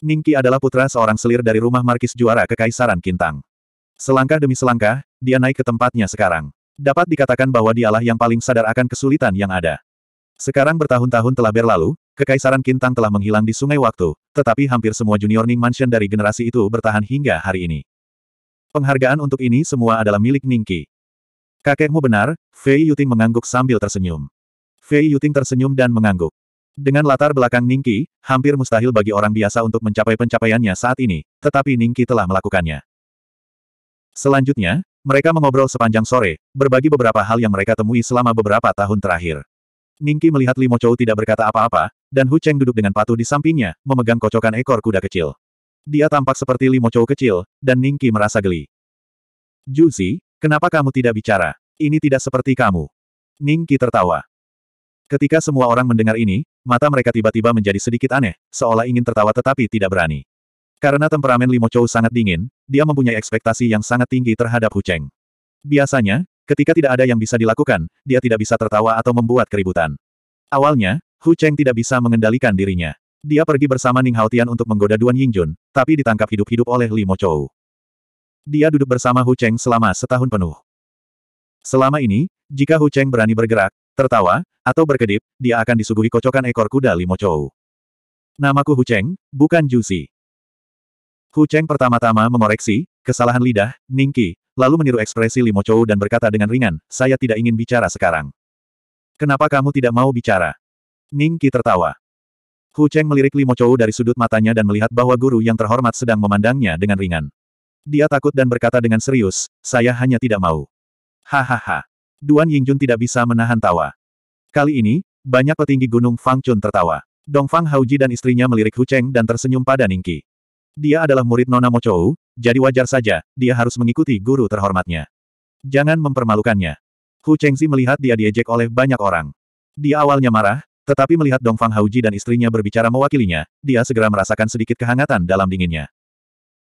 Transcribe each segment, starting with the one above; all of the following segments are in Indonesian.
Ningki adalah putra seorang selir dari rumah markis juara Kekaisaran Kintang. Selangkah demi selangkah, dia naik ke tempatnya sekarang. Dapat dikatakan bahwa dialah yang paling sadar akan kesulitan yang ada. Sekarang bertahun-tahun telah berlalu, Kekaisaran Kintang telah menghilang di sungai waktu, tetapi hampir semua junior Ning Mansion dari generasi itu bertahan hingga hari ini. Penghargaan untuk ini semua adalah milik Ningki. Kakekmu benar, Fei Yuting mengangguk sambil tersenyum. Fei Yuting tersenyum dan mengangguk. Dengan latar belakang Ningki, hampir mustahil bagi orang biasa untuk mencapai pencapaiannya saat ini, tetapi Ningki telah melakukannya. Selanjutnya, mereka mengobrol sepanjang sore, berbagi beberapa hal yang mereka temui selama beberapa tahun terakhir. Ningki melihat Limo Chou tidak berkata apa-apa, dan Hu Cheng duduk dengan patuh di sampingnya, memegang kocokan ekor kuda kecil. Dia tampak seperti Limo Chou kecil, dan Ningki merasa geli. Juzi, kenapa kamu tidak bicara? Ini tidak seperti kamu. Ningki tertawa. Ketika semua orang mendengar ini, mata mereka tiba-tiba menjadi sedikit aneh, seolah ingin tertawa tetapi tidak berani. Karena temperamen Limo Chou sangat dingin, dia mempunyai ekspektasi yang sangat tinggi terhadap Hu Cheng. Biasanya, ketika tidak ada yang bisa dilakukan, dia tidak bisa tertawa atau membuat keributan. Awalnya, Hu Cheng tidak bisa mengendalikan dirinya. Dia pergi bersama Ning Haotian untuk menggoda Duan Yingjun, tapi ditangkap hidup-hidup oleh Limo Chou. Dia duduk bersama Hu Cheng selama setahun penuh. Selama ini, jika Hu Cheng berani bergerak, tertawa, atau berkedip, dia akan disuguhi kocokan ekor kuda limo Chou. Namaku Hu Cheng, bukan Si. Hu Cheng pertama-tama mengoreksi, kesalahan lidah, Ningki, lalu meniru ekspresi limo Chou dan berkata dengan ringan, saya tidak ingin bicara sekarang. Kenapa kamu tidak mau bicara? Ningki tertawa. Hu Cheng melirik Limo Chou dari sudut matanya dan melihat bahwa guru yang terhormat sedang memandangnya dengan ringan. Dia takut dan berkata dengan serius, saya hanya tidak mau. Hahaha. Duan Yingjun tidak bisa menahan tawa. Kali ini, banyak petinggi gunung Fang Chun tertawa. Dong Fang Hauji dan istrinya melirik Hu Cheng dan tersenyum pada Ningki. Dia adalah murid Nona Mochou, jadi wajar saja, dia harus mengikuti guru terhormatnya. Jangan mempermalukannya. Hu Chengzi melihat dia diejek oleh banyak orang. Dia awalnya marah, tetapi melihat Dong Fang Hauji dan istrinya berbicara mewakilinya, dia segera merasakan sedikit kehangatan dalam dinginnya.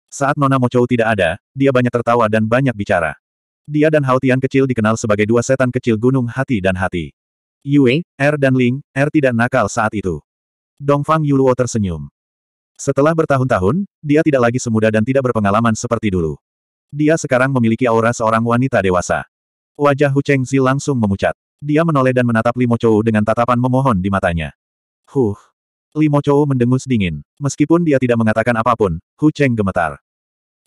Saat Nona Mochou tidak ada, dia banyak tertawa dan banyak bicara. Dia dan Haotian kecil dikenal sebagai dua setan kecil gunung hati dan hati. Yue, Er dan Ling, Er tidak nakal saat itu. Dongfang Yuluo tersenyum. Setelah bertahun-tahun, dia tidak lagi semuda dan tidak berpengalaman seperti dulu. Dia sekarang memiliki aura seorang wanita dewasa. Wajah Hu Chengzi langsung memucat. Dia menoleh dan menatap Limo Chou dengan tatapan memohon di matanya. Huh. Limo Chou mendengus dingin. Meskipun dia tidak mengatakan apapun, Hu Cheng gemetar.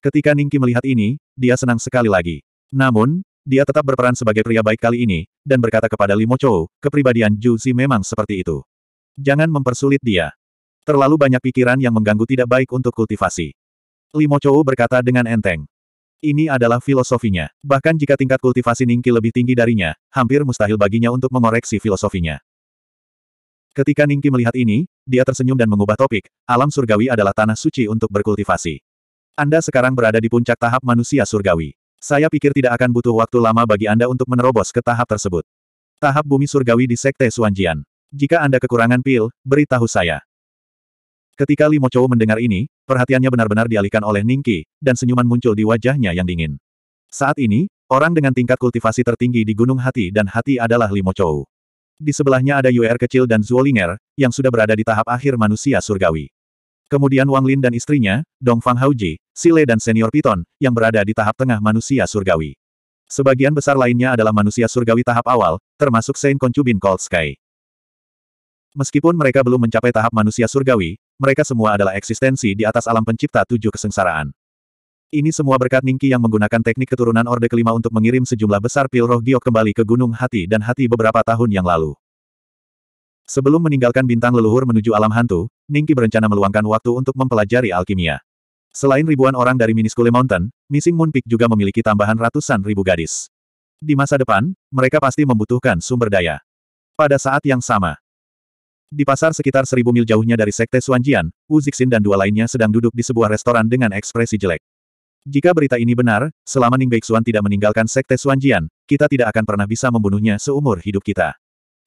Ketika Ningki melihat ini, dia senang sekali lagi. Namun, dia tetap berperan sebagai pria baik kali ini, dan berkata kepada Limo Chou, kepribadian Zhu Zi memang seperti itu. Jangan mempersulit dia. Terlalu banyak pikiran yang mengganggu tidak baik untuk kultivasi. Limo Chou berkata dengan enteng. Ini adalah filosofinya. Bahkan jika tingkat kultivasi Ningki lebih tinggi darinya, hampir mustahil baginya untuk mengoreksi filosofinya. Ketika Ningki melihat ini, dia tersenyum dan mengubah topik, alam surgawi adalah tanah suci untuk berkultivasi. Anda sekarang berada di puncak tahap manusia surgawi. Saya pikir tidak akan butuh waktu lama bagi Anda untuk menerobos ke tahap tersebut. Tahap bumi surgawi di Sekte Suanjian. Jika Anda kekurangan pil, beritahu saya. Ketika Li Chou mendengar ini, perhatiannya benar-benar dialihkan oleh Ningki, dan senyuman muncul di wajahnya yang dingin. Saat ini, orang dengan tingkat kultivasi tertinggi di Gunung Hati dan Hati adalah Li Chou. Di sebelahnya ada UR kecil dan Zuolinger, yang sudah berada di tahap akhir manusia surgawi. Kemudian Wang Lin dan istrinya, Dong Fang Hauji, Sile dan Senior Piton, yang berada di tahap tengah manusia surgawi. Sebagian besar lainnya adalah manusia surgawi tahap awal, termasuk Saint Konchubin Cold Sky. Meskipun mereka belum mencapai tahap manusia surgawi, mereka semua adalah eksistensi di atas alam pencipta tujuh kesengsaraan. Ini semua berkat Ningki yang menggunakan teknik keturunan Orde Kelima untuk mengirim sejumlah besar pil roh giok kembali ke Gunung Hati dan Hati beberapa tahun yang lalu. Sebelum meninggalkan bintang leluhur menuju alam hantu, Ningki berencana meluangkan waktu untuk mempelajari alkimia. Selain ribuan orang dari Miniskule Mountain, Missing Moon Peak juga memiliki tambahan ratusan ribu gadis. Di masa depan, mereka pasti membutuhkan sumber daya. Pada saat yang sama, di pasar sekitar seribu mil jauhnya dari Sekte Suanjian, Wu Zixin dan dua lainnya sedang duduk di sebuah restoran dengan ekspresi jelek. Jika berita ini benar, selama Ning Beixuan tidak meninggalkan Sekte Suanjian, kita tidak akan pernah bisa membunuhnya seumur hidup kita.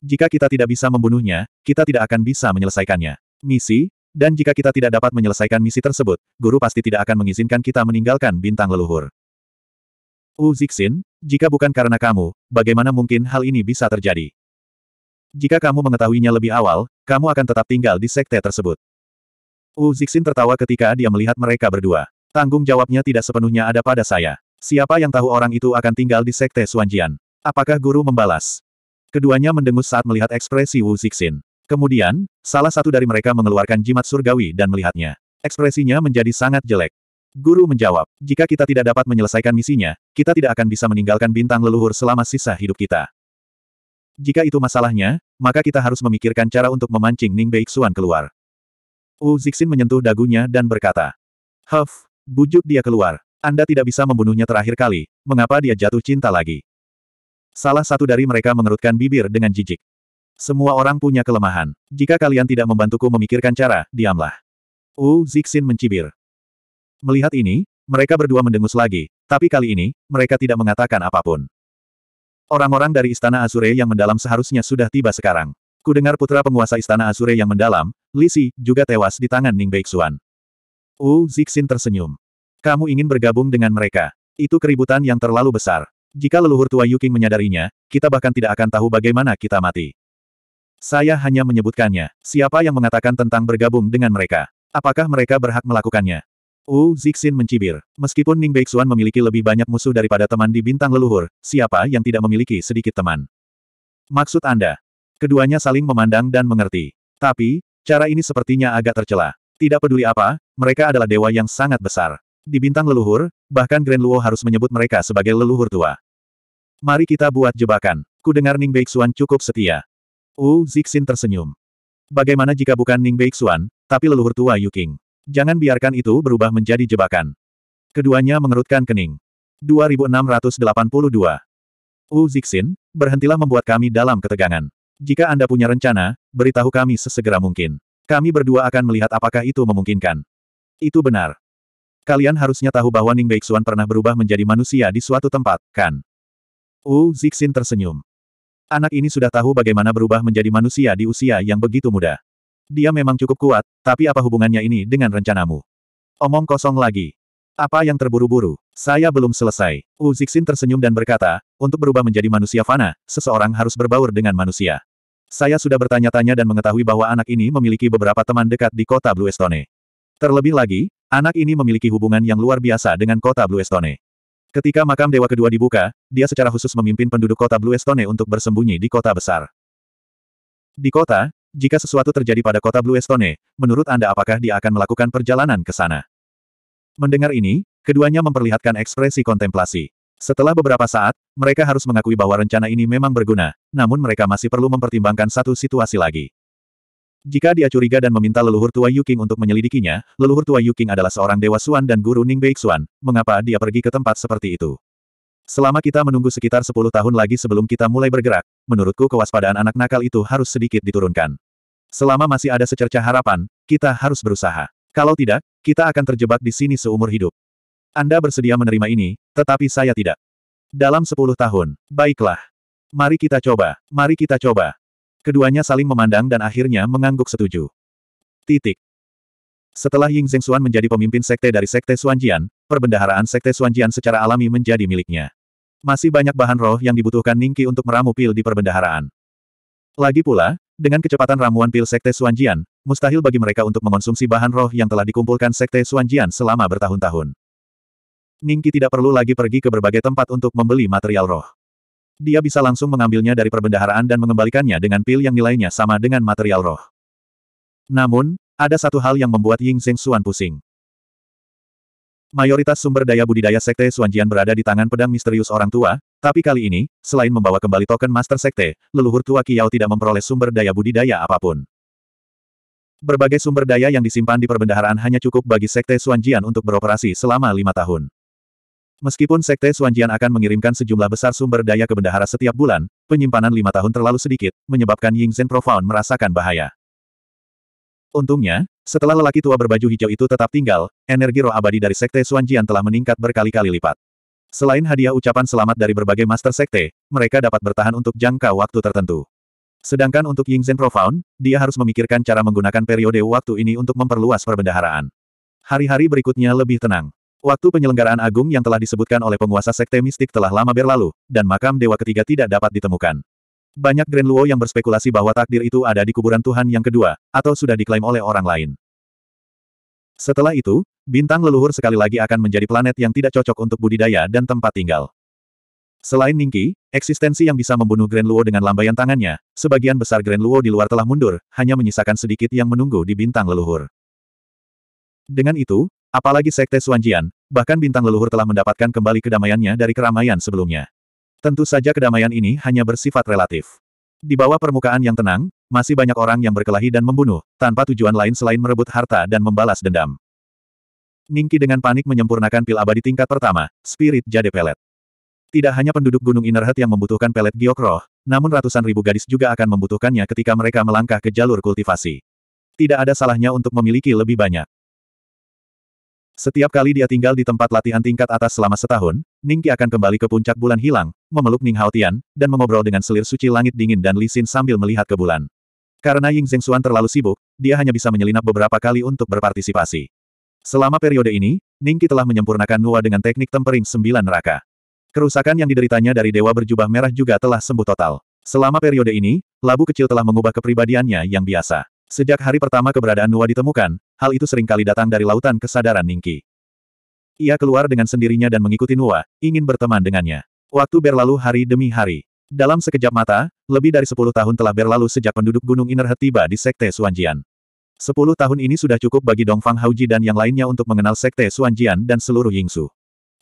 Jika kita tidak bisa membunuhnya, kita tidak akan bisa menyelesaikannya. Misi, dan jika kita tidak dapat menyelesaikan misi tersebut, guru pasti tidak akan mengizinkan kita meninggalkan bintang leluhur. Wu Zixin, jika bukan karena kamu, bagaimana mungkin hal ini bisa terjadi? Jika kamu mengetahuinya lebih awal, kamu akan tetap tinggal di sekte tersebut. Wu Zixin tertawa ketika dia melihat mereka berdua. Tanggung jawabnya tidak sepenuhnya ada pada saya. Siapa yang tahu orang itu akan tinggal di sekte Suanjian? Apakah guru membalas? Keduanya mendengus saat melihat ekspresi Wu Zixin. Kemudian, salah satu dari mereka mengeluarkan jimat surgawi dan melihatnya. Ekspresinya menjadi sangat jelek. Guru menjawab, jika kita tidak dapat menyelesaikan misinya, kita tidak akan bisa meninggalkan bintang leluhur selama sisa hidup kita. Jika itu masalahnya, maka kita harus memikirkan cara untuk memancing Ning Beixuan keluar. Wu Zixin menyentuh dagunya dan berkata, Huff, bujuk dia keluar. Anda tidak bisa membunuhnya terakhir kali, mengapa dia jatuh cinta lagi? Salah satu dari mereka mengerutkan bibir dengan jijik. Semua orang punya kelemahan. Jika kalian tidak membantuku memikirkan cara, diamlah. Wu Zixin mencibir. Melihat ini, mereka berdua mendengus lagi, tapi kali ini, mereka tidak mengatakan apapun. Orang-orang dari Istana Azure yang mendalam seharusnya sudah tiba sekarang. Kudengar putra penguasa Istana Azure yang mendalam, Lisi, juga tewas di tangan Ning Beixuan. Wu Zixin tersenyum. Kamu ingin bergabung dengan mereka. Itu keributan yang terlalu besar. Jika leluhur tua Yuking menyadarinya, kita bahkan tidak akan tahu bagaimana kita mati. Saya hanya menyebutkannya. Siapa yang mengatakan tentang bergabung dengan mereka? Apakah mereka berhak melakukannya? Wu Zixin mencibir. Meskipun Ning Beixuan memiliki lebih banyak musuh daripada teman di bintang leluhur, siapa yang tidak memiliki sedikit teman? Maksud Anda? Keduanya saling memandang dan mengerti. Tapi, cara ini sepertinya agak tercela. Tidak peduli apa, mereka adalah dewa yang sangat besar. Di bintang leluhur, bahkan Grand Luo harus menyebut mereka sebagai leluhur tua. Mari kita buat jebakan. Ku dengar Ning Beixuan cukup setia. Wu Zixin tersenyum. Bagaimana jika bukan Ning Beixuan, tapi leluhur tua Qing? Jangan biarkan itu berubah menjadi jebakan. Keduanya mengerutkan kening. 2682. Wu Zixin, berhentilah membuat kami dalam ketegangan. Jika Anda punya rencana, beritahu kami sesegera mungkin. Kami berdua akan melihat apakah itu memungkinkan. Itu benar. Kalian harusnya tahu bahwa Ning Beixuan pernah berubah menjadi manusia di suatu tempat, kan? Wu Zixin tersenyum. Anak ini sudah tahu bagaimana berubah menjadi manusia di usia yang begitu muda. Dia memang cukup kuat, tapi apa hubungannya ini dengan rencanamu? Omong kosong lagi. Apa yang terburu-buru? Saya belum selesai. Wu Zixin tersenyum dan berkata, untuk berubah menjadi manusia fana, seseorang harus berbaur dengan manusia. Saya sudah bertanya-tanya dan mengetahui bahwa anak ini memiliki beberapa teman dekat di kota Blue Bluestone. Terlebih lagi, Anak ini memiliki hubungan yang luar biasa dengan kota Bluestone. Ketika makam dewa kedua dibuka, dia secara khusus memimpin penduduk kota Bluestone untuk bersembunyi di kota besar. Di kota, jika sesuatu terjadi pada kota Bluestone, menurut Anda apakah dia akan melakukan perjalanan ke sana? Mendengar ini, keduanya memperlihatkan ekspresi kontemplasi. Setelah beberapa saat, mereka harus mengakui bahwa rencana ini memang berguna, namun mereka masih perlu mempertimbangkan satu situasi lagi. Jika dia curiga dan meminta leluhur tua Yu untuk menyelidikinya, leluhur tua Yu adalah seorang dewa suan dan guru Ning Xuan. mengapa dia pergi ke tempat seperti itu? Selama kita menunggu sekitar 10 tahun lagi sebelum kita mulai bergerak, menurutku kewaspadaan anak nakal itu harus sedikit diturunkan. Selama masih ada secerca harapan, kita harus berusaha. Kalau tidak, kita akan terjebak di sini seumur hidup. Anda bersedia menerima ini, tetapi saya tidak. Dalam 10 tahun, baiklah. Mari kita coba, mari kita coba. Keduanya saling memandang dan akhirnya mengangguk setuju. Titik. Setelah Ying Zhengxuan menjadi pemimpin sekte dari sekte Suanjian, perbendaharaan sekte Suanjian secara alami menjadi miliknya. Masih banyak bahan roh yang dibutuhkan Ningki untuk meramu pil di perbendaharaan. Lagi pula, dengan kecepatan ramuan pil sekte Suanjian, mustahil bagi mereka untuk mengonsumsi bahan roh yang telah dikumpulkan sekte Suanjian selama bertahun-tahun. Ningki tidak perlu lagi pergi ke berbagai tempat untuk membeli material roh. Dia bisa langsung mengambilnya dari perbendaharaan dan mengembalikannya dengan pil yang nilainya sama dengan material roh. Namun, ada satu hal yang membuat Ying Xing Xuan pusing. Mayoritas sumber daya budidaya Sekte Suanjian berada di tangan pedang misterius orang tua, tapi kali ini, selain membawa kembali token Master Sekte, leluhur tua Kiao tidak memperoleh sumber daya budidaya apapun. Berbagai sumber daya yang disimpan di perbendaharaan hanya cukup bagi Sekte Suanjian untuk beroperasi selama lima tahun. Meskipun Sekte Suanjian akan mengirimkan sejumlah besar sumber daya ke bendahara setiap bulan, penyimpanan lima tahun terlalu sedikit, menyebabkan Ying Zhen Profound merasakan bahaya. Untungnya, setelah lelaki tua berbaju hijau itu tetap tinggal, energi roh abadi dari Sekte Suanjian telah meningkat berkali-kali lipat. Selain hadiah ucapan selamat dari berbagai master sekte, mereka dapat bertahan untuk jangka waktu tertentu. Sedangkan untuk Ying Zhen Profound, dia harus memikirkan cara menggunakan periode waktu ini untuk memperluas perbendaharaan. Hari-hari berikutnya lebih tenang. Waktu penyelenggaraan agung yang telah disebutkan oleh penguasa sekte mistik telah lama berlalu, dan makam dewa ketiga tidak dapat ditemukan. Banyak Grand Luo yang berspekulasi bahwa takdir itu ada di kuburan Tuhan yang kedua, atau sudah diklaim oleh orang lain. Setelah itu, bintang leluhur sekali lagi akan menjadi planet yang tidak cocok untuk budidaya dan tempat tinggal. Selain Ningki, eksistensi yang bisa membunuh Grand Luo dengan lambaian tangannya, sebagian besar Grand Luo di luar telah mundur, hanya menyisakan sedikit yang menunggu di bintang leluhur. Dengan itu, Apalagi Sekte Suanjian, bahkan bintang leluhur telah mendapatkan kembali kedamaiannya dari keramaian sebelumnya. Tentu saja kedamaian ini hanya bersifat relatif. Di bawah permukaan yang tenang, masih banyak orang yang berkelahi dan membunuh, tanpa tujuan lain selain merebut harta dan membalas dendam. Ningki dengan panik menyempurnakan pil abadi tingkat pertama, Spirit Jade Pelet. Tidak hanya penduduk Gunung Innerhead yang membutuhkan pelet giok namun ratusan ribu gadis juga akan membutuhkannya ketika mereka melangkah ke jalur kultivasi. Tidak ada salahnya untuk memiliki lebih banyak. Setiap kali dia tinggal di tempat latihan tingkat atas selama setahun, Ningki akan kembali ke puncak bulan hilang, memeluk Ning Haotian, dan mengobrol dengan selir suci langit dingin dan lisin sambil melihat ke bulan. Karena Ying Zheng Xuan terlalu sibuk, dia hanya bisa menyelinap beberapa kali untuk berpartisipasi. Selama periode ini, Ningki telah menyempurnakan Nua dengan teknik tempering sembilan neraka. Kerusakan yang dideritanya dari dewa berjubah merah juga telah sembuh total. Selama periode ini, labu kecil telah mengubah kepribadiannya yang biasa. Sejak hari pertama keberadaan Nua ditemukan, hal itu seringkali datang dari lautan kesadaran Ningki. Ia keluar dengan sendirinya dan mengikuti Nua, ingin berteman dengannya. Waktu berlalu hari demi hari. Dalam sekejap mata, lebih dari sepuluh tahun telah berlalu sejak penduduk Gunung Inner tiba di Sekte Suanjian. Sepuluh tahun ini sudah cukup bagi Dongfang Hauji dan yang lainnya untuk mengenal Sekte Suanjian dan seluruh Yingsu.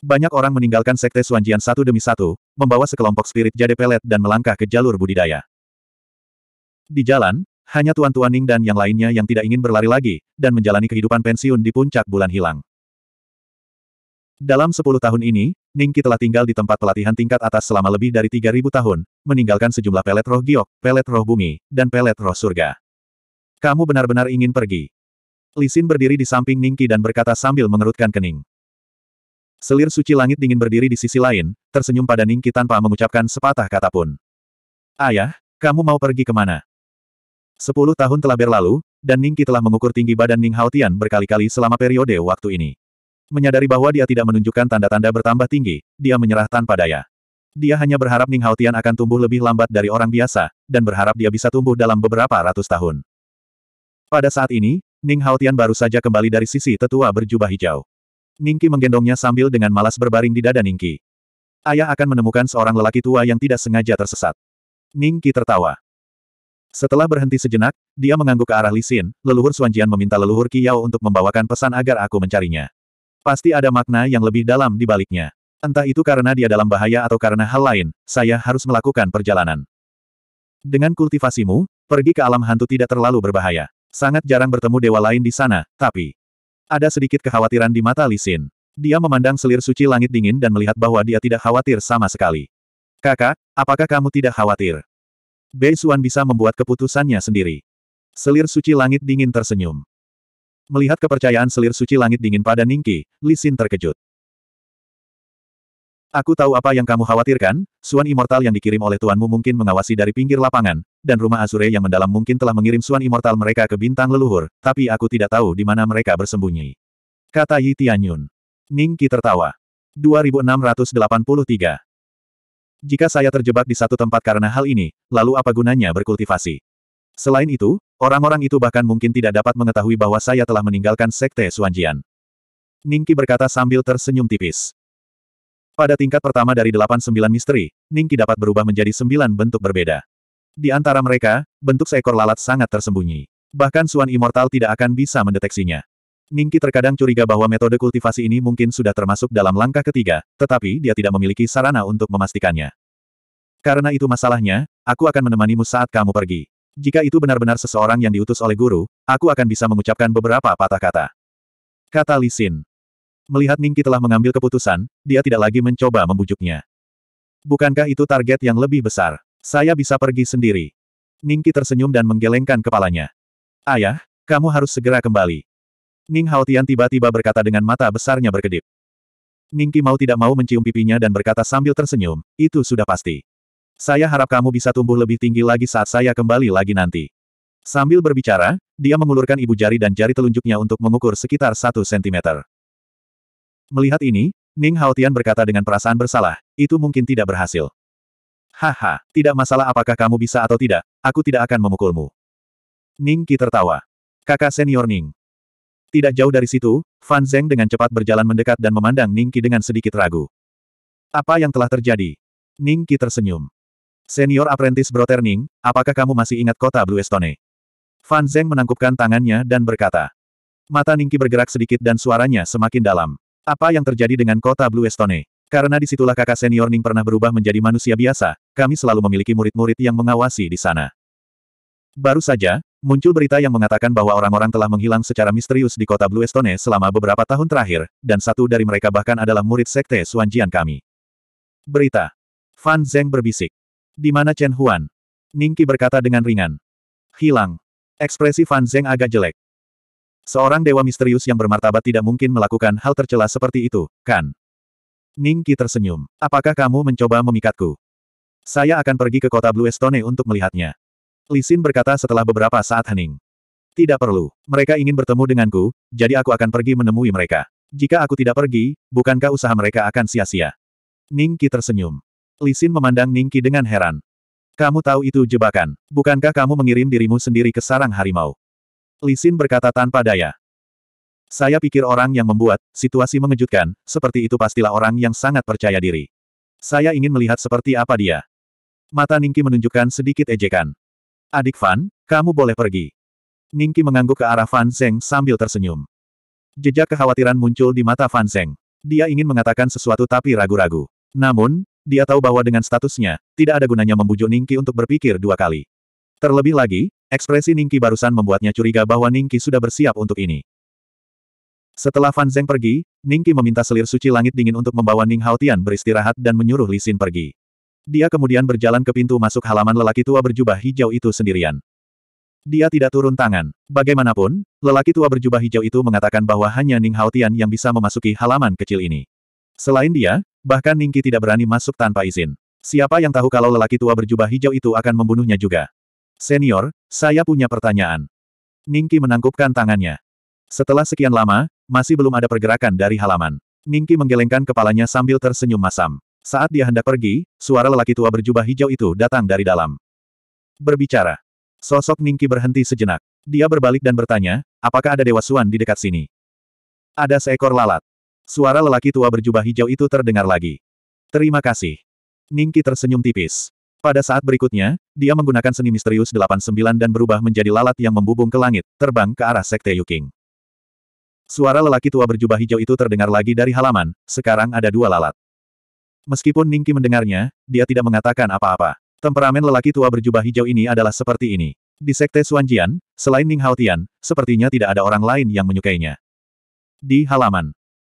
Banyak orang meninggalkan Sekte Suanjian satu demi satu, membawa sekelompok spirit jade pelet dan melangkah ke jalur budidaya. Di jalan, hanya Tuan tuan Ning dan yang lainnya yang tidak ingin berlari lagi, dan menjalani kehidupan pensiun di puncak bulan hilang. Dalam sepuluh tahun ini, Ningki telah tinggal di tempat pelatihan tingkat atas selama lebih dari tiga ribu tahun, meninggalkan sejumlah pelet roh giok, pelet roh bumi, dan pelet roh surga. Kamu benar-benar ingin pergi. Lisin berdiri di samping Ningki dan berkata sambil mengerutkan kening. Selir suci langit dingin berdiri di sisi lain, tersenyum pada Ningki tanpa mengucapkan sepatah kata pun. Ayah, kamu mau pergi kemana? Sepuluh tahun telah berlalu, dan Ning Qi telah mengukur tinggi badan Ning Haotian berkali-kali selama periode waktu ini. Menyadari bahwa dia tidak menunjukkan tanda-tanda bertambah tinggi, dia menyerah tanpa daya. Dia hanya berharap Ning Haotian akan tumbuh lebih lambat dari orang biasa, dan berharap dia bisa tumbuh dalam beberapa ratus tahun. Pada saat ini, Ning Haotian baru saja kembali dari sisi tetua berjubah hijau. Ning Qi menggendongnya sambil dengan malas berbaring di dada Ning Qi. Ayah akan menemukan seorang lelaki tua yang tidak sengaja tersesat. Ning Qi tertawa. Setelah berhenti sejenak, dia mengangguk ke arah Lisin, leluhur Suanjian meminta leluhur Kiao untuk membawakan pesan agar aku mencarinya. Pasti ada makna yang lebih dalam di baliknya. Entah itu karena dia dalam bahaya atau karena hal lain, saya harus melakukan perjalanan. Dengan kultivasimu, pergi ke alam hantu tidak terlalu berbahaya. Sangat jarang bertemu dewa lain di sana, tapi... Ada sedikit kekhawatiran di mata Lisin. Dia memandang selir suci langit dingin dan melihat bahwa dia tidak khawatir sama sekali. Kakak, apakah kamu tidak khawatir? Bei Xuan bisa membuat keputusannya sendiri. Selir suci langit dingin tersenyum. Melihat kepercayaan selir suci langit dingin pada Ningki, Li Xin terkejut. Aku tahu apa yang kamu khawatirkan, Suan Immortal yang dikirim oleh tuanmu mungkin mengawasi dari pinggir lapangan, dan rumah Azure yang mendalam mungkin telah mengirim Suan Immortal mereka ke bintang leluhur, tapi aku tidak tahu di mana mereka bersembunyi. Kata Yi Tianyun. Ningki tertawa. 2683 jika saya terjebak di satu tempat karena hal ini, lalu apa gunanya berkultivasi? Selain itu, orang-orang itu bahkan mungkin tidak dapat mengetahui bahwa saya telah meninggalkan Sekte Suanjian. Ningki berkata sambil tersenyum tipis. Pada tingkat pertama dari delapan sembilan misteri, Ningki dapat berubah menjadi sembilan bentuk berbeda. Di antara mereka, bentuk seekor lalat sangat tersembunyi. Bahkan Suan Immortal tidak akan bisa mendeteksinya. Ningki terkadang curiga bahwa metode kultivasi ini mungkin sudah termasuk dalam langkah ketiga, tetapi dia tidak memiliki sarana untuk memastikannya. Karena itu masalahnya, aku akan menemanimu saat kamu pergi. Jika itu benar-benar seseorang yang diutus oleh guru, aku akan bisa mengucapkan beberapa patah kata. Kata Li Lisin. Melihat Ningki telah mengambil keputusan, dia tidak lagi mencoba membujuknya. Bukankah itu target yang lebih besar? Saya bisa pergi sendiri. Ningki tersenyum dan menggelengkan kepalanya. Ayah, kamu harus segera kembali. Ning Tian tiba-tiba berkata dengan mata besarnya berkedip. Ning Qi mau tidak mau mencium pipinya dan berkata sambil tersenyum, itu sudah pasti. Saya harap kamu bisa tumbuh lebih tinggi lagi saat saya kembali lagi nanti. Sambil berbicara, dia mengulurkan ibu jari dan jari telunjuknya untuk mengukur sekitar satu sentimeter. Melihat ini, Ning Tian berkata dengan perasaan bersalah, itu mungkin tidak berhasil. Haha, tidak masalah apakah kamu bisa atau tidak, aku tidak akan memukulmu. Ning Qi tertawa. Kakak senior Ning, tidak jauh dari situ, Fan Zeng dengan cepat berjalan mendekat dan memandang Ningki dengan sedikit ragu. Apa yang telah terjadi? Ningki tersenyum. Senior apprentice Broter Ning, apakah kamu masih ingat kota Blue Estone? Fan Zeng menangkupkan tangannya dan berkata. Mata Ningki bergerak sedikit dan suaranya semakin dalam. Apa yang terjadi dengan kota Blue Estone? Karena disitulah kakak senior Ning pernah berubah menjadi manusia biasa, kami selalu memiliki murid-murid yang mengawasi di sana. Baru saja, Muncul berita yang mengatakan bahwa orang-orang telah menghilang secara misterius di kota Blue Estone selama beberapa tahun terakhir, dan satu dari mereka bahkan adalah murid sekte Suanjian kami. Berita. Fan Zeng berbisik. Di mana Chen Huan? Ningki berkata dengan ringan. Hilang. Ekspresi Fan Zeng agak jelek. Seorang dewa misterius yang bermartabat tidak mungkin melakukan hal tercela seperti itu, kan? Ningki tersenyum. Apakah kamu mencoba memikatku? Saya akan pergi ke kota Blue Estone untuk melihatnya. Lisin berkata setelah beberapa saat hening. Tidak perlu. Mereka ingin bertemu denganku, jadi aku akan pergi menemui mereka. Jika aku tidak pergi, bukankah usaha mereka akan sia-sia? Ningki tersenyum. Lisin memandang Ningki dengan heran. Kamu tahu itu jebakan. Bukankah kamu mengirim dirimu sendiri ke sarang harimau? Lisin berkata tanpa daya. Saya pikir orang yang membuat situasi mengejutkan, seperti itu pastilah orang yang sangat percaya diri. Saya ingin melihat seperti apa dia. Mata Ningki menunjukkan sedikit ejekan. Adik Fan, kamu boleh pergi. Ningki mengangguk ke arah Fan Zeng sambil tersenyum. Jejak kekhawatiran muncul di mata Fan Zeng. Dia ingin mengatakan sesuatu tapi ragu-ragu. Namun, dia tahu bahwa dengan statusnya, tidak ada gunanya membujuk Ningki untuk berpikir dua kali. Terlebih lagi, ekspresi Ningki barusan membuatnya curiga bahwa Ningki sudah bersiap untuk ini. Setelah Fan Zeng pergi, Ningki meminta selir suci langit dingin untuk membawa Ning Hao Tian beristirahat dan menyuruh Li Xin pergi. Dia kemudian berjalan ke pintu masuk halaman lelaki tua berjubah hijau itu sendirian. Dia tidak turun tangan. Bagaimanapun, lelaki tua berjubah hijau itu mengatakan bahwa hanya Ning Haotian yang bisa memasuki halaman kecil ini. Selain dia, bahkan Ning Qi tidak berani masuk tanpa izin. Siapa yang tahu kalau lelaki tua berjubah hijau itu akan membunuhnya juga? Senior, saya punya pertanyaan. Ning Qi menangkupkan tangannya. Setelah sekian lama, masih belum ada pergerakan dari halaman. Ning Qi menggelengkan kepalanya sambil tersenyum masam. Saat dia hendak pergi, suara lelaki tua berjubah hijau itu datang dari dalam. Berbicara. Sosok Ningki berhenti sejenak. Dia berbalik dan bertanya, apakah ada Dewa Suan di dekat sini? Ada seekor lalat. Suara lelaki tua berjubah hijau itu terdengar lagi. Terima kasih. Ningki tersenyum tipis. Pada saat berikutnya, dia menggunakan seni misterius 89 dan berubah menjadi lalat yang membubung ke langit, terbang ke arah Sekte Yuking. Suara lelaki tua berjubah hijau itu terdengar lagi dari halaman, sekarang ada dua lalat. Meskipun Ningki mendengarnya, dia tidak mengatakan apa-apa. Temperamen lelaki tua berjubah hijau ini adalah seperti ini. Di Sekte Suanjian, selain Ning Haotian, sepertinya tidak ada orang lain yang menyukainya. Di halaman,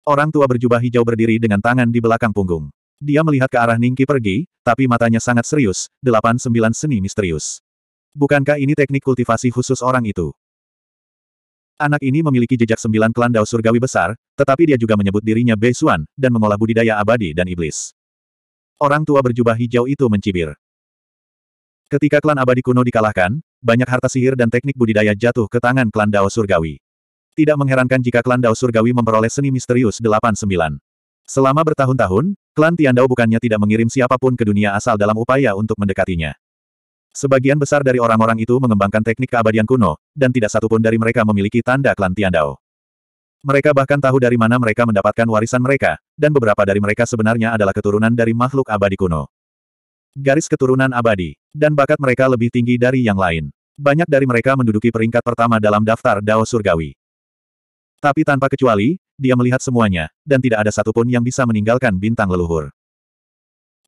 orang tua berjubah hijau berdiri dengan tangan di belakang punggung. Dia melihat ke arah Ningki pergi, tapi matanya sangat serius, delapan sembilan seni misterius. Bukankah ini teknik kultivasi khusus orang itu? Anak ini memiliki jejak sembilan klan Dao Surgawi besar, tetapi dia juga menyebut dirinya Bei Xuan dan mengolah budidaya abadi dan iblis. Orang tua berjubah hijau itu mencibir. Ketika klan abadi kuno dikalahkan, banyak harta sihir dan teknik budidaya jatuh ke tangan klan Dao Surgawi. Tidak mengherankan jika klan Dao Surgawi memperoleh seni misterius 89. Selama bertahun-tahun, klan Tiandao bukannya tidak mengirim siapapun ke dunia asal dalam upaya untuk mendekatinya. Sebagian besar dari orang-orang itu mengembangkan teknik keabadian kuno, dan tidak satupun dari mereka memiliki tanda klan Tiandao. Mereka bahkan tahu dari mana mereka mendapatkan warisan mereka, dan beberapa dari mereka sebenarnya adalah keturunan dari makhluk abadi kuno. Garis keturunan abadi, dan bakat mereka lebih tinggi dari yang lain. Banyak dari mereka menduduki peringkat pertama dalam daftar Dao Surgawi. Tapi tanpa kecuali, dia melihat semuanya, dan tidak ada satupun yang bisa meninggalkan bintang leluhur.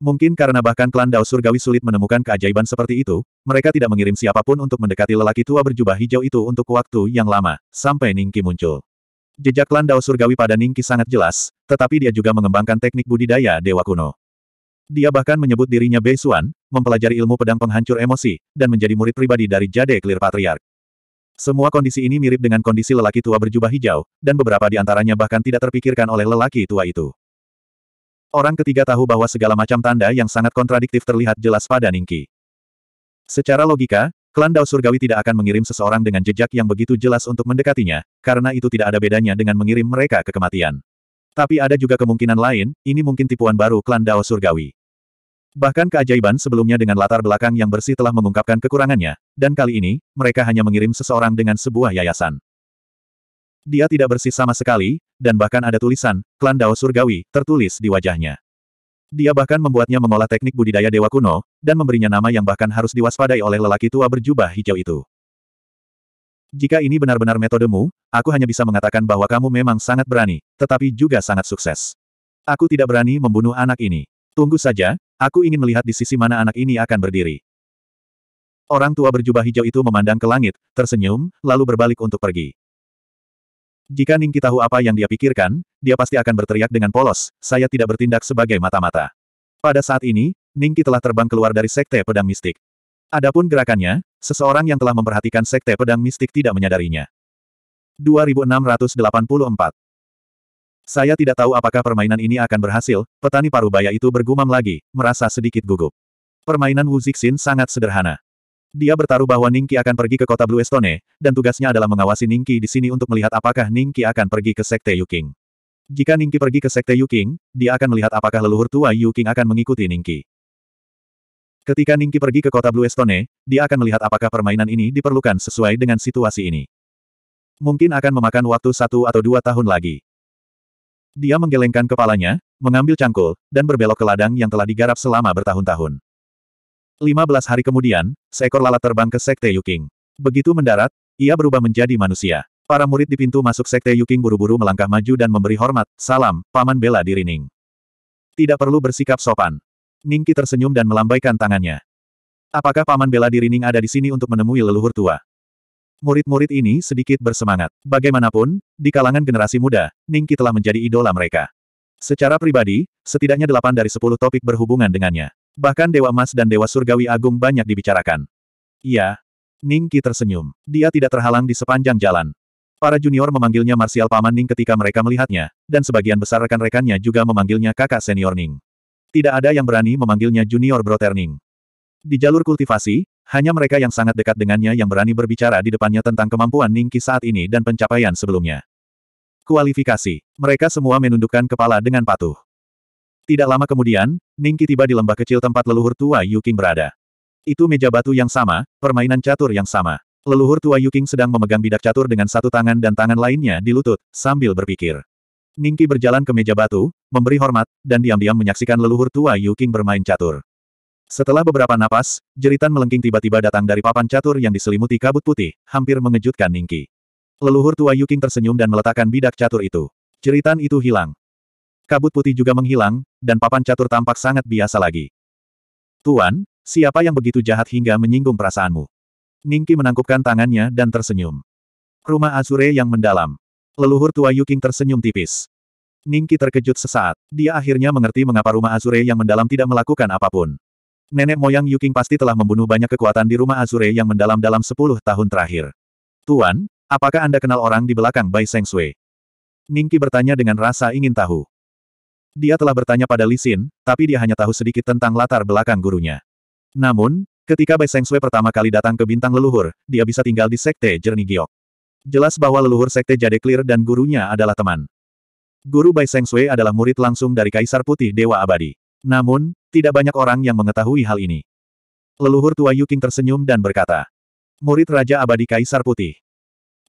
Mungkin karena bahkan klan Dao Surgawi sulit menemukan keajaiban seperti itu, mereka tidak mengirim siapapun untuk mendekati lelaki tua berjubah hijau itu untuk waktu yang lama, sampai Ningki muncul. Jejak klan Dao Surgawi pada Ningki sangat jelas, tetapi dia juga mengembangkan teknik budidaya Dewa Kuno. Dia bahkan menyebut dirinya Bei Xuan, mempelajari ilmu pedang penghancur emosi, dan menjadi murid pribadi dari Jade Clear Patriarch. Semua kondisi ini mirip dengan kondisi lelaki tua berjubah hijau, dan beberapa di antaranya bahkan tidak terpikirkan oleh lelaki tua itu. Orang ketiga tahu bahwa segala macam tanda yang sangat kontradiktif terlihat jelas pada Ningki. Secara logika, klan Dao Surgawi tidak akan mengirim seseorang dengan jejak yang begitu jelas untuk mendekatinya, karena itu tidak ada bedanya dengan mengirim mereka ke kematian. Tapi ada juga kemungkinan lain, ini mungkin tipuan baru klan Dao Surgawi. Bahkan keajaiban sebelumnya dengan latar belakang yang bersih telah mengungkapkan kekurangannya, dan kali ini, mereka hanya mengirim seseorang dengan sebuah yayasan dia tidak bersih sama sekali, dan bahkan ada tulisan, klan Dao Surgawi, tertulis di wajahnya. Dia bahkan membuatnya mengolah teknik budidaya dewa kuno, dan memberinya nama yang bahkan harus diwaspadai oleh lelaki tua berjubah hijau itu. Jika ini benar-benar metodemu, aku hanya bisa mengatakan bahwa kamu memang sangat berani, tetapi juga sangat sukses. Aku tidak berani membunuh anak ini. Tunggu saja, aku ingin melihat di sisi mana anak ini akan berdiri. Orang tua berjubah hijau itu memandang ke langit, tersenyum, lalu berbalik untuk pergi. Jika Ning tahu apa yang dia pikirkan, dia pasti akan berteriak dengan polos, saya tidak bertindak sebagai mata-mata. Pada saat ini, Ning telah terbang keluar dari sekte pedang mistik. Adapun gerakannya, seseorang yang telah memperhatikan sekte pedang mistik tidak menyadarinya. 2684 Saya tidak tahu apakah permainan ini akan berhasil, petani parubaya itu bergumam lagi, merasa sedikit gugup. Permainan Wu Zixin sangat sederhana. Dia bertaruh bahwa Ningki akan pergi ke kota Blue Stone, dan tugasnya adalah mengawasi Ningki di sini untuk melihat apakah Ningki akan pergi ke Sekte Yuking. Jika Ningki pergi ke Sekte Yuking, dia akan melihat apakah leluhur tua Yuking akan mengikuti Ningki. Ketika Ningki pergi ke kota Blue Stone, dia akan melihat apakah permainan ini diperlukan sesuai dengan situasi ini. Mungkin akan memakan waktu satu atau dua tahun lagi. Dia menggelengkan kepalanya, mengambil cangkul, dan berbelok ke ladang yang telah digarap selama bertahun-tahun. 15 hari kemudian, seekor lalat terbang ke Sekte Yuking. Begitu mendarat, ia berubah menjadi manusia. Para murid di pintu masuk Sekte Yuking buru-buru melangkah maju dan memberi hormat, salam, paman bela diri Ning. Tidak perlu bersikap sopan. Ningki tersenyum dan melambaikan tangannya. Apakah paman bela diri Ning ada di sini untuk menemui leluhur tua? Murid-murid ini sedikit bersemangat. Bagaimanapun, di kalangan generasi muda, Ningki telah menjadi idola mereka. Secara pribadi, setidaknya delapan dari sepuluh topik berhubungan dengannya. Bahkan Dewa Emas dan Dewa Surgawi Agung banyak dibicarakan. Iya. Ning Qi tersenyum. Dia tidak terhalang di sepanjang jalan. Para junior memanggilnya Marsial Paman Ning ketika mereka melihatnya, dan sebagian besar rekan-rekannya juga memanggilnya kakak senior Ning. Tidak ada yang berani memanggilnya junior brother Ning. Di jalur kultivasi, hanya mereka yang sangat dekat dengannya yang berani berbicara di depannya tentang kemampuan Ningki saat ini dan pencapaian sebelumnya. Kualifikasi. Mereka semua menundukkan kepala dengan patuh. Tidak lama kemudian, Ningki tiba di lembah kecil tempat leluhur tua Yuking berada. Itu meja batu yang sama, permainan catur yang sama. Leluhur tua Yuking sedang memegang bidak catur dengan satu tangan dan tangan lainnya di lutut, sambil berpikir. Ningki berjalan ke meja batu, memberi hormat, dan diam-diam menyaksikan leluhur tua Yuking bermain catur. Setelah beberapa napas, jeritan melengking tiba-tiba datang dari papan catur yang diselimuti kabut putih, hampir mengejutkan Ningki. Leluhur tua Yuking tersenyum dan meletakkan bidak catur itu. Jeritan itu hilang. Kabut putih juga menghilang, dan papan catur tampak sangat biasa lagi. Tuan, siapa yang begitu jahat hingga menyinggung perasaanmu? Ningki menangkupkan tangannya dan tersenyum. Rumah Azure yang mendalam. Leluhur tua Yuking tersenyum tipis. Ningki terkejut sesaat. Dia akhirnya mengerti mengapa rumah Azure yang mendalam tidak melakukan apapun. Nenek moyang Yuking pasti telah membunuh banyak kekuatan di rumah Azure yang mendalam dalam sepuluh tahun terakhir. Tuan, apakah Anda kenal orang di belakang Bai Seng Sui? Ningki bertanya dengan rasa ingin tahu. Dia telah bertanya pada Li Xin, tapi dia hanya tahu sedikit tentang latar belakang gurunya. Namun, ketika Bai Seng Sui pertama kali datang ke bintang leluhur, dia bisa tinggal di sekte Jernih Giok. Jelas bahwa leluhur sekte Jade Clear dan gurunya adalah teman. Guru Bai Seng Sui adalah murid langsung dari Kaisar Putih Dewa Abadi. Namun, tidak banyak orang yang mengetahui hal ini. Leluhur tua Yuking tersenyum dan berkata, Murid Raja Abadi Kaisar Putih.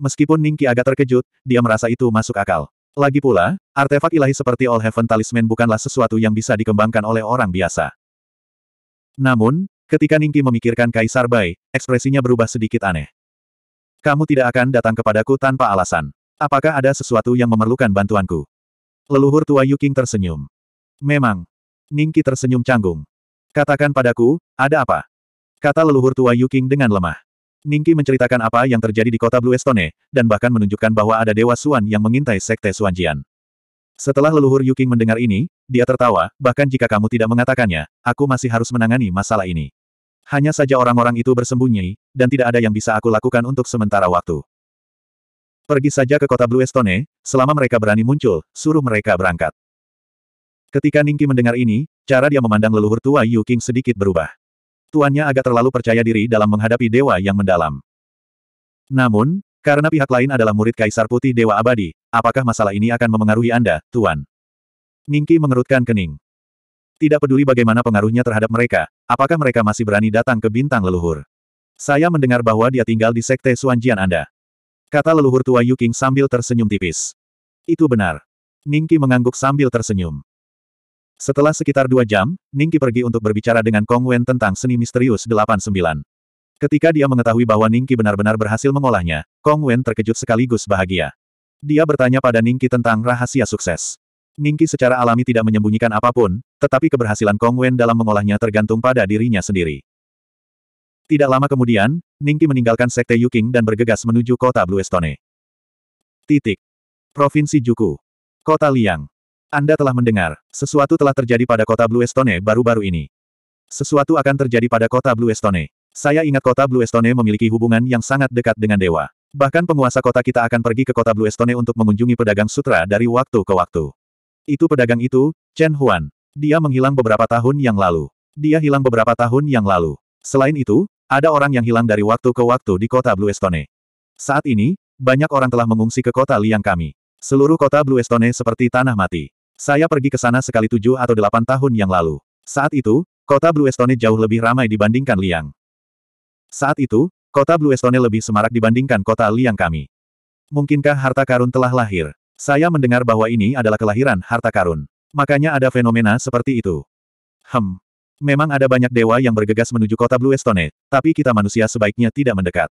Meskipun Ningki agak terkejut, dia merasa itu masuk akal. Lagi pula, artefak ilahi seperti All Heaven Talisman bukanlah sesuatu yang bisa dikembangkan oleh orang biasa. Namun, ketika Ningki memikirkan Kaisar Bai, ekspresinya berubah sedikit aneh. Kamu tidak akan datang kepadaku tanpa alasan. Apakah ada sesuatu yang memerlukan bantuanku? Leluhur tua Yuking tersenyum. Memang. Ningki tersenyum canggung. Katakan padaku, ada apa? Kata leluhur tua Yuking dengan lemah. Ningki menceritakan apa yang terjadi di kota Blue Estone, dan bahkan menunjukkan bahwa ada Dewa Suan yang mengintai Sekte Suanjian. Setelah leluhur Yuking mendengar ini, dia tertawa, bahkan jika kamu tidak mengatakannya, aku masih harus menangani masalah ini. Hanya saja orang-orang itu bersembunyi, dan tidak ada yang bisa aku lakukan untuk sementara waktu. Pergi saja ke kota Blue Estone, selama mereka berani muncul, suruh mereka berangkat. Ketika Ningki mendengar ini, cara dia memandang leluhur tua Yuking sedikit berubah. Tuannya agak terlalu percaya diri dalam menghadapi dewa yang mendalam. Namun, karena pihak lain adalah murid Kaisar Putih Dewa Abadi, apakah masalah ini akan memengaruhi Anda, Tuan? Ningki mengerutkan kening. Tidak peduli bagaimana pengaruhnya terhadap mereka, apakah mereka masih berani datang ke bintang leluhur? Saya mendengar bahwa dia tinggal di sekte Suanjian Anda. Kata leluhur tua Yuking sambil tersenyum tipis. Itu benar. Ningki mengangguk sambil tersenyum. Setelah sekitar dua jam, Ningki pergi untuk berbicara dengan Kong Wen tentang seni misterius 89. Ketika dia mengetahui bahwa Ningki benar-benar berhasil mengolahnya, Kong Wen terkejut sekaligus bahagia. Dia bertanya pada Ningki tentang rahasia sukses. Ningki secara alami tidak menyembunyikan apapun, tetapi keberhasilan Kong Wen dalam mengolahnya tergantung pada dirinya sendiri. Tidak lama kemudian, Ningki meninggalkan Sekte Yuking dan bergegas menuju kota Bluestone. Titik. Provinsi Juku. Kota Liang. Anda telah mendengar, sesuatu telah terjadi pada kota Blue Estone baru-baru ini. Sesuatu akan terjadi pada kota Blue Estone. Saya ingat kota Blue Estone memiliki hubungan yang sangat dekat dengan dewa. Bahkan penguasa kota kita akan pergi ke kota Blue Estone untuk mengunjungi pedagang sutra dari waktu ke waktu. Itu pedagang itu, Chen Huan. Dia menghilang beberapa tahun yang lalu. Dia hilang beberapa tahun yang lalu. Selain itu, ada orang yang hilang dari waktu ke waktu di kota Blue Estone. Saat ini, banyak orang telah mengungsi ke kota liang kami. Seluruh kota Blue Estone seperti tanah mati. Saya pergi ke sana sekali tujuh atau delapan tahun yang lalu. Saat itu, kota Blue Estone jauh lebih ramai dibandingkan Liang. Saat itu, kota Blue Estone lebih semarak dibandingkan kota Liang kami. Mungkinkah harta karun telah lahir? Saya mendengar bahwa ini adalah kelahiran harta karun. Makanya ada fenomena seperti itu. Hmm. Memang ada banyak dewa yang bergegas menuju kota Blue Estone, tapi kita manusia sebaiknya tidak mendekat.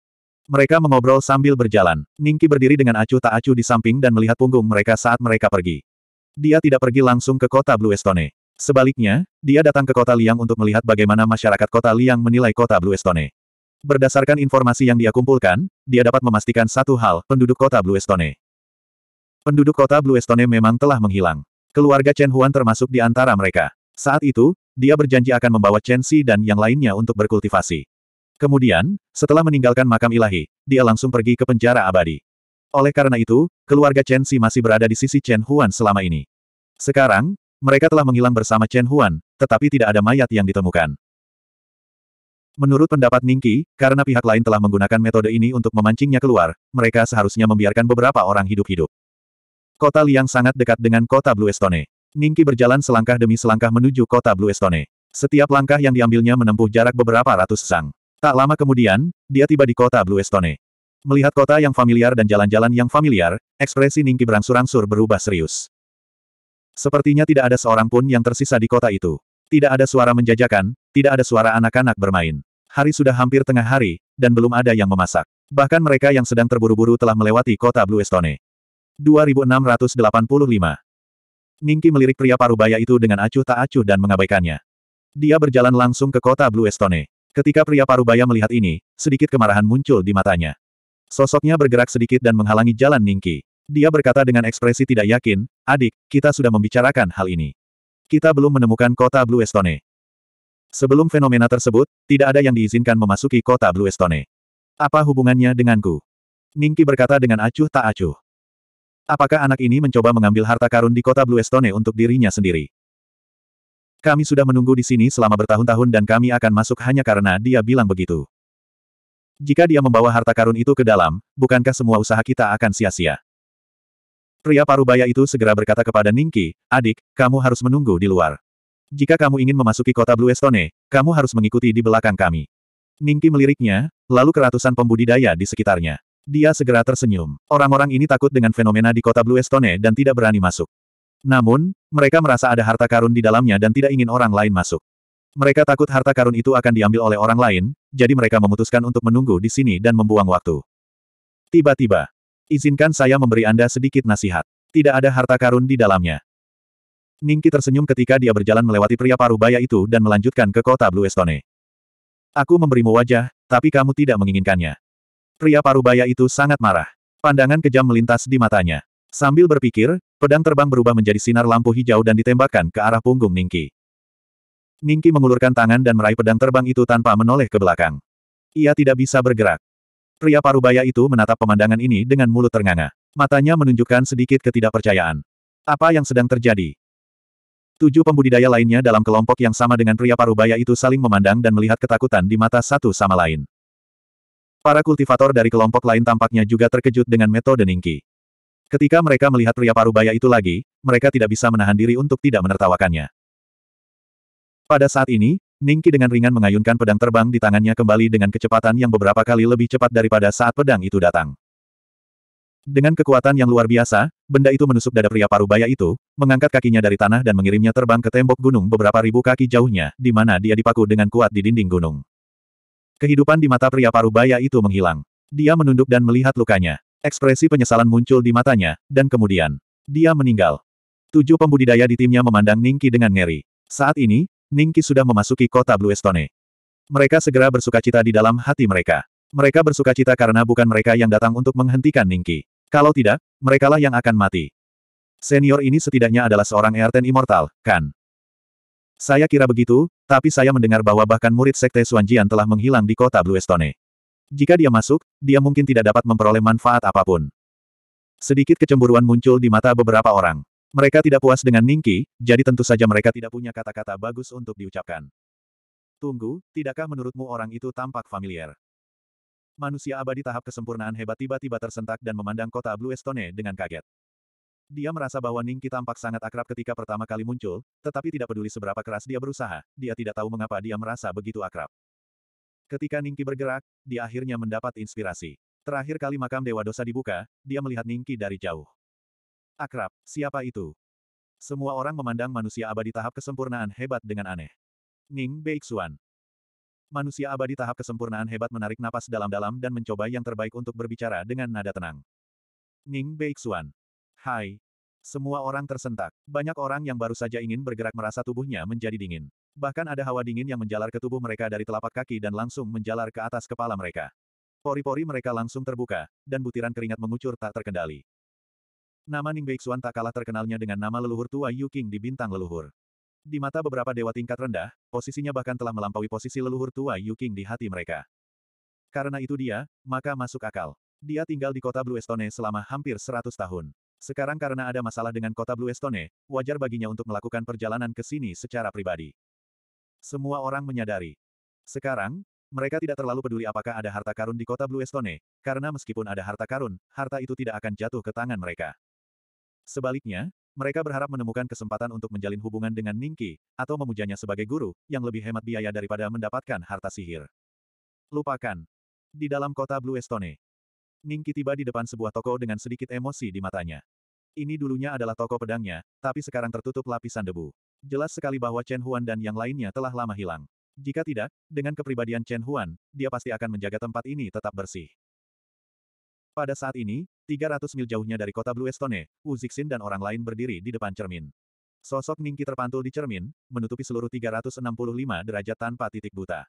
Mereka mengobrol sambil berjalan. Ningki berdiri dengan acuh tak acuh di samping dan melihat punggung mereka saat mereka pergi. Dia tidak pergi langsung ke kota Bluestone. Sebaliknya, dia datang ke kota Liang untuk melihat bagaimana masyarakat kota Liang menilai kota Bluestone. Berdasarkan informasi yang dia kumpulkan, dia dapat memastikan satu hal, penduduk kota Bluestone. Penduduk kota Bluestone memang telah menghilang. Keluarga Chen Huan termasuk di antara mereka. Saat itu, dia berjanji akan membawa Chen Xi dan yang lainnya untuk berkultivasi. Kemudian, setelah meninggalkan makam ilahi, dia langsung pergi ke penjara abadi. Oleh karena itu, keluarga Chen Xi masih berada di sisi Chen Huan selama ini. Sekarang, mereka telah menghilang bersama Chen Huan, tetapi tidak ada mayat yang ditemukan. Menurut pendapat Ningki, karena pihak lain telah menggunakan metode ini untuk memancingnya keluar, mereka seharusnya membiarkan beberapa orang hidup-hidup. Kota Liang sangat dekat dengan kota Blue Estone. Ningki berjalan selangkah demi selangkah menuju kota Blue Estone. Setiap langkah yang diambilnya menempuh jarak beberapa ratus sang. Tak lama kemudian, dia tiba di kota Blue Estone. Melihat kota yang familiar dan jalan-jalan yang familiar, ekspresi Ningki berangsur-angsur berubah serius. Sepertinya tidak ada seorang pun yang tersisa di kota itu. Tidak ada suara menjajakan, tidak ada suara anak-anak bermain. Hari sudah hampir tengah hari, dan belum ada yang memasak. Bahkan mereka yang sedang terburu-buru telah melewati kota Blue Estone. 2685 Ningki melirik pria parubaya itu dengan acuh tak acuh dan mengabaikannya. Dia berjalan langsung ke kota Blue Estone. Ketika pria parubaya melihat ini, sedikit kemarahan muncul di matanya. Sosoknya bergerak sedikit dan menghalangi jalan Ningki. Dia berkata dengan ekspresi tidak yakin, adik, kita sudah membicarakan hal ini. Kita belum menemukan kota Blue Estone. Sebelum fenomena tersebut, tidak ada yang diizinkan memasuki kota Blue Estone. Apa hubungannya denganku? Ningki berkata dengan acuh tak acuh. Apakah anak ini mencoba mengambil harta karun di kota Blue Estone untuk dirinya sendiri? Kami sudah menunggu di sini selama bertahun-tahun dan kami akan masuk hanya karena dia bilang begitu. Jika dia membawa harta karun itu ke dalam, bukankah semua usaha kita akan sia-sia? Pria parubaya itu segera berkata kepada Ningki, adik, kamu harus menunggu di luar. Jika kamu ingin memasuki kota Blue Estone, kamu harus mengikuti di belakang kami. Ningki meliriknya, lalu keratusan pembudidaya di sekitarnya. Dia segera tersenyum. Orang-orang ini takut dengan fenomena di kota Blue Estone dan tidak berani masuk. Namun, mereka merasa ada harta karun di dalamnya dan tidak ingin orang lain masuk. Mereka takut harta karun itu akan diambil oleh orang lain, jadi mereka memutuskan untuk menunggu di sini dan membuang waktu. Tiba-tiba, izinkan saya memberi Anda sedikit nasihat. Tidak ada harta karun di dalamnya. Ningki tersenyum ketika dia berjalan melewati pria paruh baya itu dan melanjutkan ke kota Blue Estone. Aku memberimu wajah, tapi kamu tidak menginginkannya. Pria paruh baya itu sangat marah. Pandangan kejam melintas di matanya. Sambil berpikir, pedang terbang berubah menjadi sinar lampu hijau dan ditembakkan ke arah punggung Ningki. Ningki mengulurkan tangan dan meraih pedang terbang itu tanpa menoleh ke belakang. Ia tidak bisa bergerak. Pria parubaya itu menatap pemandangan ini dengan mulut ternganga. Matanya menunjukkan sedikit ketidakpercayaan. Apa yang sedang terjadi? Tujuh pembudidaya lainnya dalam kelompok yang sama dengan pria parubaya itu saling memandang dan melihat ketakutan di mata satu sama lain. Para kultivator dari kelompok lain tampaknya juga terkejut dengan metode Ningki. Ketika mereka melihat pria parubaya itu lagi, mereka tidak bisa menahan diri untuk tidak menertawakannya. Pada saat ini, Ningki dengan ringan mengayunkan pedang terbang di tangannya kembali dengan kecepatan yang beberapa kali lebih cepat daripada saat pedang itu datang. Dengan kekuatan yang luar biasa, benda itu menusuk dada pria parubaya itu, mengangkat kakinya dari tanah dan mengirimnya terbang ke tembok gunung beberapa ribu kaki jauhnya, di mana dia dipaku dengan kuat di dinding gunung. Kehidupan di mata pria parubaya itu menghilang. Dia menunduk dan melihat lukanya. Ekspresi penyesalan muncul di matanya, dan kemudian, dia meninggal. Tujuh pembudidaya di timnya memandang Ningki dengan ngeri. Saat ini, Ningki sudah memasuki kota Blue Stone. Mereka segera bersukacita di dalam hati mereka. Mereka bersukacita karena bukan mereka yang datang untuk menghentikan Ningki. Kalau tidak, merekalah yang akan mati. Senior ini setidaknya adalah seorang Erten Immortal, kan? Saya kira begitu, tapi saya mendengar bahwa bahkan murid Sekte Suanjian telah menghilang di kota Blue Stone. Jika dia masuk, dia mungkin tidak dapat memperoleh manfaat apapun. Sedikit kecemburuan muncul di mata beberapa orang. Mereka tidak puas dengan Ningki, jadi tentu saja mereka tidak punya kata-kata bagus untuk diucapkan. Tunggu, tidakkah menurutmu orang itu tampak familiar? Manusia abadi tahap kesempurnaan hebat tiba-tiba tersentak dan memandang kota Blue Estone dengan kaget. Dia merasa bahwa Ningki tampak sangat akrab ketika pertama kali muncul, tetapi tidak peduli seberapa keras dia berusaha, dia tidak tahu mengapa dia merasa begitu akrab. Ketika Ningki bergerak, dia akhirnya mendapat inspirasi. Terakhir kali makam Dewa Dosa dibuka, dia melihat Ningki dari jauh. Akrab, siapa itu? Semua orang memandang manusia abadi tahap kesempurnaan hebat dengan aneh. Ning Beixuan. Manusia abadi tahap kesempurnaan hebat menarik napas dalam-dalam dan mencoba yang terbaik untuk berbicara dengan nada tenang. Ning Beixuan. Hai. Semua orang tersentak. Banyak orang yang baru saja ingin bergerak merasa tubuhnya menjadi dingin. Bahkan ada hawa dingin yang menjalar ke tubuh mereka dari telapak kaki dan langsung menjalar ke atas kepala mereka. Pori-pori mereka langsung terbuka, dan butiran keringat mengucur tak terkendali. Nama Ning Beixuan tak kalah terkenalnya dengan nama leluhur tua Yu Qing di bintang leluhur. Di mata beberapa dewa tingkat rendah, posisinya bahkan telah melampaui posisi leluhur tua Yu Qing di hati mereka. Karena itu dia, maka masuk akal. Dia tinggal di kota Blue Estone selama hampir 100 tahun. Sekarang karena ada masalah dengan kota Blue Estone, wajar baginya untuk melakukan perjalanan ke sini secara pribadi. Semua orang menyadari. Sekarang, mereka tidak terlalu peduli apakah ada harta karun di kota Blue Estone, karena meskipun ada harta karun, harta itu tidak akan jatuh ke tangan mereka. Sebaliknya, mereka berharap menemukan kesempatan untuk menjalin hubungan dengan Ningki, atau memujanya sebagai guru, yang lebih hemat biaya daripada mendapatkan harta sihir. Lupakan. Di dalam kota Blue Estone, Ningki tiba di depan sebuah toko dengan sedikit emosi di matanya. Ini dulunya adalah toko pedangnya, tapi sekarang tertutup lapisan debu. Jelas sekali bahwa Chen Huan dan yang lainnya telah lama hilang. Jika tidak, dengan kepribadian Chen Huan, dia pasti akan menjaga tempat ini tetap bersih. Pada saat ini, 300 mil jauhnya dari kota Bluestone, Wu Zixin dan orang lain berdiri di depan cermin. Sosok Ningki terpantul di cermin, menutupi seluruh 365 derajat tanpa titik buta.